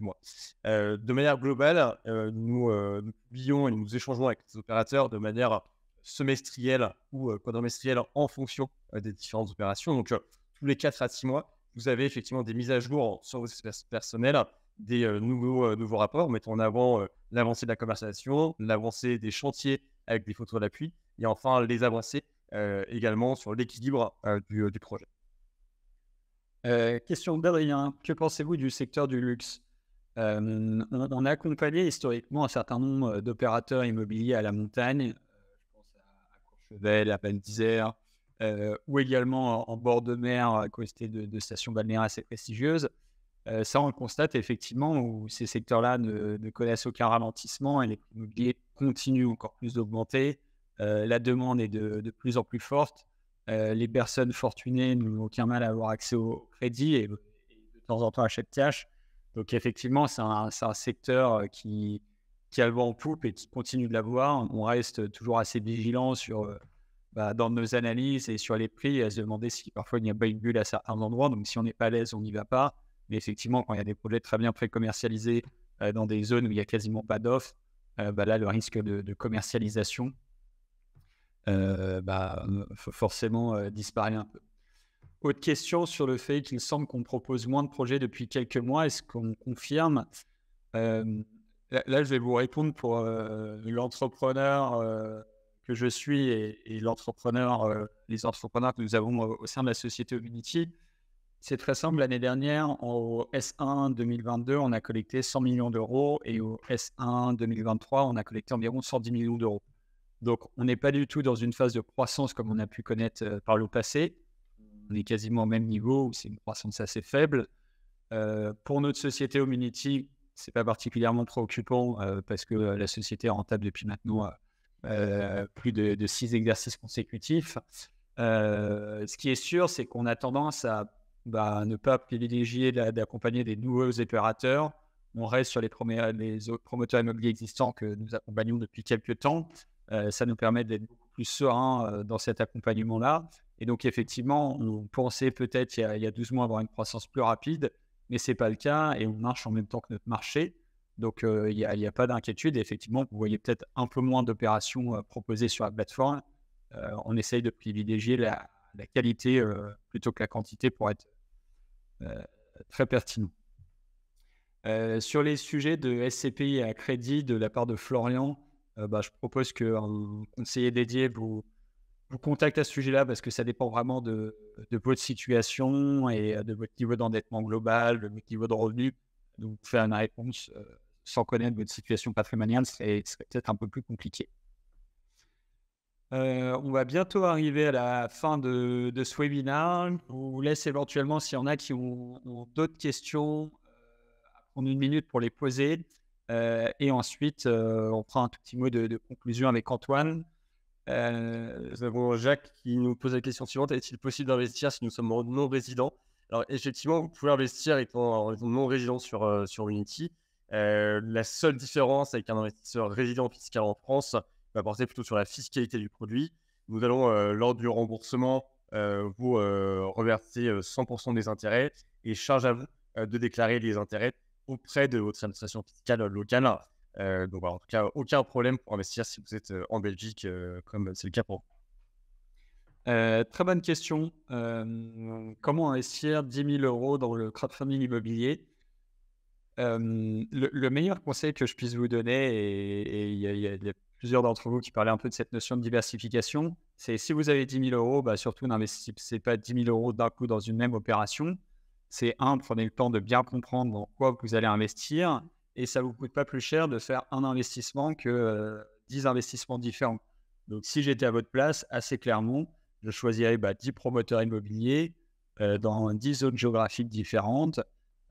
mois. de manière globale, nous, nous, publions et nous échangeons avec les opérateurs de manière semestrielle ou quadrimestrielle en fonction des différentes opérations. Donc, tous les 4 à 6 mois, vous avez effectivement des mises à jour sur vos espaces personnels, des euh, nouveaux, euh, nouveaux rapports mettant en avant euh, l'avancée de la conversation, l'avancée des chantiers avec des photos d'appui, et enfin les avancées également sur l'équilibre du, projet. question d'Adrien, que pensez-vous du secteur du luxe on, a accompagné historiquement un certain nombre d'opérateurs immobiliers à la montagne, je pense à Courchevel, à Val d'Isère, euh, ou également en bord de mer à côté de, stations balnéaires assez prestigieuses. Euh, ça, on le constate effectivement où ces secteurs-là ne, connaissent aucun ralentissement et les prix immobiliers continuent encore plus d'augmenter. Euh, la demande est de, plus en plus forte. les personnes fortunées n'ont aucun mal à avoir accès au crédit et, de temps en temps achètent tâche. Donc effectivement, c'est un, un, secteur qui, qui a le vent en poupe et qui continue de l'avoir. On reste toujours assez vigilant sur bah, dans nos analyses et sur les prix, à se demander si parfois il n'y a pas une bulle à certains endroits. Donc, si on n'est pas à l'aise, on n'y va pas. Mais effectivement, quand il y a des projets très bien pré-commercialisés euh, dans des zones où il n'y a quasiment pas d'offres, euh, bah, là, le risque de, commercialisation, euh, bah, forcément, disparaît un peu. Autre question sur le fait qu'il semble qu'on propose moins de projets depuis quelques mois. Est-ce qu'on confirme là, je vais vous répondre pour l'entrepreneur que je suis et, l'entrepreneur, euh, les entrepreneurs que nous avons euh, au sein de la société Unity, c'est très simple. L'année dernière, au S1 2022, on a collecté 100 millions d'euros et au S1 2023, on a collecté environ 110 millions d'euros. Donc, on n'est pas du tout dans une phase de croissance comme on a pu connaître euh, par le passé. On est quasiment au même niveau, c'est une croissance assez faible. pour notre société Ominity, ce n'est pas particulièrement préoccupant parce que la société est rentable depuis maintenant euh, plus de, six exercices consécutifs. Euh, ce qui est sûr, c'est qu'on a tendance à bah, ne pas privilégier d'accompagner des nouveaux opérateurs. On reste sur les, premiers, promoteurs immobiliers existants que nous accompagnons depuis quelques temps. Euh, ça nous permet d'être plus serein dans cet accompagnement-là. Et donc, effectivement, on pensait peut-être il, il, y a 12 mois avoir une croissance plus rapide, mais ce n'est pas le cas et on marche en même temps que notre marché. Donc, il n'y a, pas d'inquiétude. Effectivement, vous voyez peut-être un peu moins d'opérations proposées sur la plateforme. on essaye de privilégier la, qualité plutôt que la quantité pour être très pertinent. sur les sujets de SCPI à crédit de la part de Florian, bah, je propose qu'un conseiller dédié vous, vous contacte à ce sujet-là parce que ça dépend vraiment de, de votre situation et de votre niveau d'endettement global, de votre niveau de revenu. Donc, vous faites une réponse sans connaître votre situation patrimoniale, c'est peut-être un peu plus compliqué. Euh, on va bientôt arriver à la fin de, ce webinaire. On vous laisse éventuellement, s'il y en a qui ont, d'autres questions, euh, prendre une minute pour les poser. Euh, et ensuite, on prend un tout petit mot de, conclusion avec Antoine. nous avons Jacques qui nous pose la question suivante est-il possible d'investir si nous sommes non résidents Alors, effectivement, vous pouvez investir étant, étant non résident sur, sur Unity. Euh, la seule différence avec un investisseur résident fiscal en France va porter plutôt sur la fiscalité du produit. Nous allons, euh, lors du remboursement, euh, vous reverser 100% des intérêts et charge à vous de déclarer les intérêts auprès de votre administration fiscale locale. donc, en tout cas, aucun problème pour investir si vous êtes en Belgique, comme c'est le cas pour vous. très bonne question. comment investir 10 000 euros dans le crowdfunding immobilier le, meilleur conseil que je puisse vous donner, et il y, a plusieurs d'entre vous qui parlaient un peu de cette notion de diversification, c'est si vous avez 10 000 euros, bah surtout n'investissez pas 10 000 euros d'un coup dans une même opération. C'est un, prenez le temps de bien comprendre dans quoi vous allez investir, et ça ne vous coûte pas plus cher de faire un investissement que 10 investissements différents. Donc si j'étais à votre place, assez clairement, je choisirais 10 bah, promoteurs immobiliers dans 10 zones géographiques différentes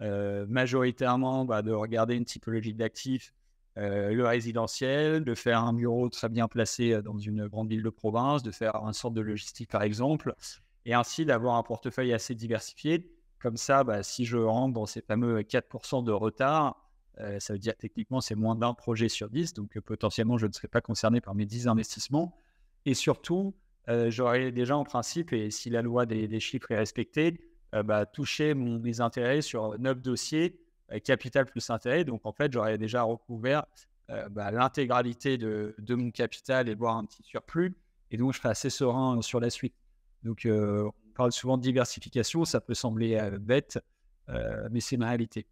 euh, majoritairement bah, de regarder une typologie d'actifs, euh, le résidentiel, de faire un bureau très bien placé euh, dans une grande ville de province, de faire un centre de logistique par exemple, et ainsi d'avoir un portefeuille assez diversifié. Comme ça, bah, si je rentre dans ces fameux 4% de retard, ça veut dire techniquement c'est moins d'un projet sur 10, donc potentiellement je ne serai pas concerné par mes 10 investissements. Et surtout, j'aurais déjà en principe, et si la loi des chiffres est respectée, euh, bah, toucher mes intérêts sur neuf dossiers, euh, capital plus intérêt. Donc, en fait, j'aurais déjà recouvert euh, bah, l'intégralité de, mon capital et voir un petit surplus. Et donc, je serais assez serein sur la suite. Donc, on parle souvent de diversification. Ça peut sembler bête, mais c'est ma réalité.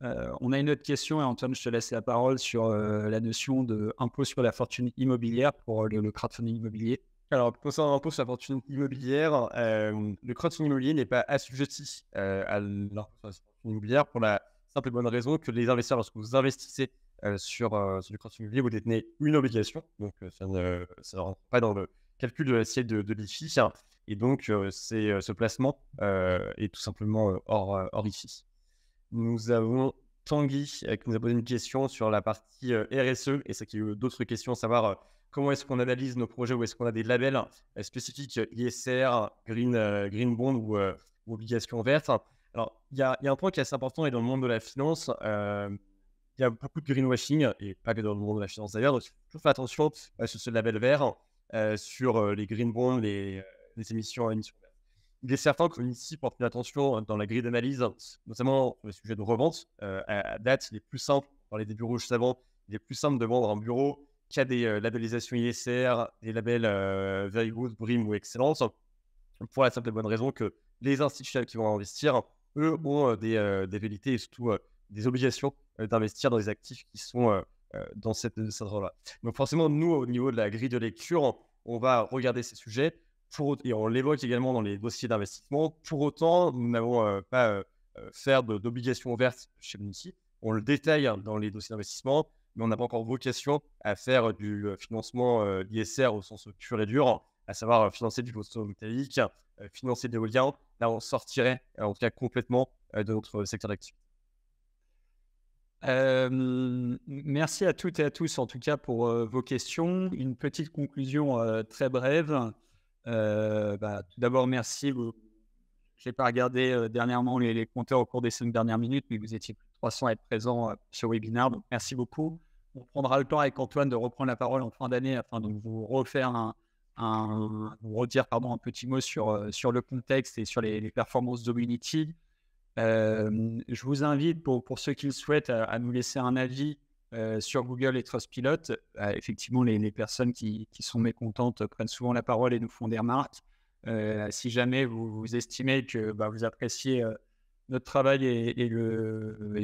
on a une autre question, et Antoine, je te laisse la parole sur la notion d'impôt sur la fortune immobilière pour le, crowdfunding immobilier. Alors, concernant l'impôt sur la fortune immobilière, euh, le crowdfunding immobilier n'est pas assujetti euh, à l'impôt sur la fortune immobilière pour la simple et bonne raison que les investisseurs, lorsque vous investissez euh, sur, sur, le crowdfunding immobilier, vous détenez une obligation. Donc, ça ne, rentre pas dans le calcul de la de, de l'IFI. et donc, c'est, ce placement est tout simplement hors, hors IFI. Nous avons Tanguy qui nous a posé une question sur la partie RSE et ça qui a eu d'autres questions, à savoir comment est-ce qu'on analyse nos projets ou est-ce qu'on a des labels euh, spécifiques euh, ISR, Green, euh, green Bond ou, obligation obligations vertes. Alors, il y, a un point qui est assez important et dans le monde de la finance, il y a beaucoup de greenwashing, et pas que dans le monde de la finance d'ailleurs. Donc, toujours faire attention sur ce label vert, sur les green bonds, les, émissions à Il est certain qu'on ici porte une attention dans la grille d'analyse, notamment au le sujet de revente. À, date, il est plus simple, dans les bureaux rouges savons il est plus simple de vendre un bureau qui a des euh, labellisations ISR, des labels euh, Very Good, Brim ou Excellence, pour la simple et bonne raison que les instituts qui vont investir, eux, mmh. ont euh, des, des vérités et surtout des obligations d'investir dans les actifs qui sont dans cette, zone là Donc forcément, nous, au niveau de la grille de lecture, on va regarder ces sujets pour, et on l'évoque également dans les dossiers d'investissement. Pour autant, nous n'avons pas faire d'obligations vertes chez ici. On le détaille hein, dans les dossiers d'investissement mais on n'a pas encore questions à faire euh, du euh, financement euh, ISR au sens pur et dur, à savoir financer du métallique, financer de l'éolien. Là, on sortirait en tout cas complètement de notre secteur d'activité. merci à toutes et à tous en tout cas pour vos questions. Une petite conclusion très brève. Bah, d'abord, merci. Je n'ai pas regardé dernièrement les, compteurs au cours des cinq dernières minutes, mais vous étiez 300 à être présents sur webinaire. Donc, merci beaucoup on prendra le temps avec Antoine de reprendre la parole en fin d'année afin de vous refaire un, redire pardon, un petit mot sur, euh, sur le contexte et sur les, performances d'Omunity. Euh, je vous invite, pour, pour, ceux qui le souhaitent, à, nous laisser un avis euh, sur Google et Trustpilot. effectivement, les, personnes qui, sont mécontentes prennent souvent la parole et nous font des remarques. si jamais vous, vous estimez que bah, vous appréciez notre travail et,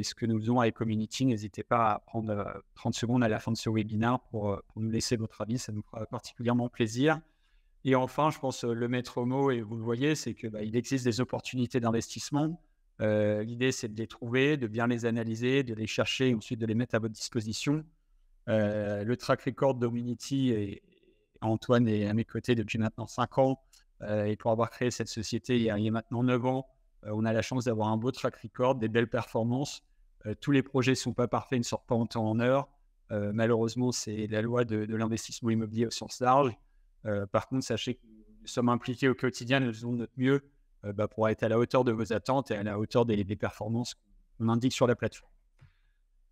ce que nous faisons avec Community, n'hésitez pas à prendre 30 euh, secondes à la fin de ce webinaire euh, pour, nous laisser votre avis, ça nous fera particulièrement plaisir. Et enfin, je pense euh, le mettre au mot, et vous le voyez, c'est qu'il bah, existe des opportunités d'investissement. L'idée, c'est de les trouver, de bien les analyser, de les chercher et ensuite de les mettre à votre disposition. le track record d'Ominity, et Antoine est à mes côtés depuis maintenant 5 ans, et pour avoir créé cette société il y a maintenant 9 ans, euh, on a la chance d'avoir un beau track record, des belles performances. Euh, tous les projets ne sont pas parfaits, ne sortent pas en temps en heure. Euh, malheureusement, c'est la loi de, l'investissement immobilier au sens large. par contre, sachez que nous sommes impliqués au quotidien, nous faisons notre mieux bah, pour être à la hauteur de vos attentes et à la hauteur des, performances qu'on indique sur la plateforme.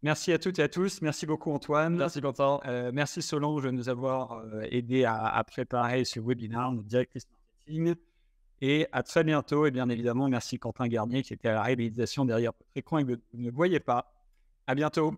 Merci à toutes et à tous. Merci beaucoup Antoine. Merci Quentin. merci Solange de nous avoir aidé à, préparer ce webinaire, notre directrice marketing. Et à très bientôt. Et bien évidemment, merci Quentin Garnier qui était à la réalisation derrière votre coin et que vous ne voyez pas. À bientôt.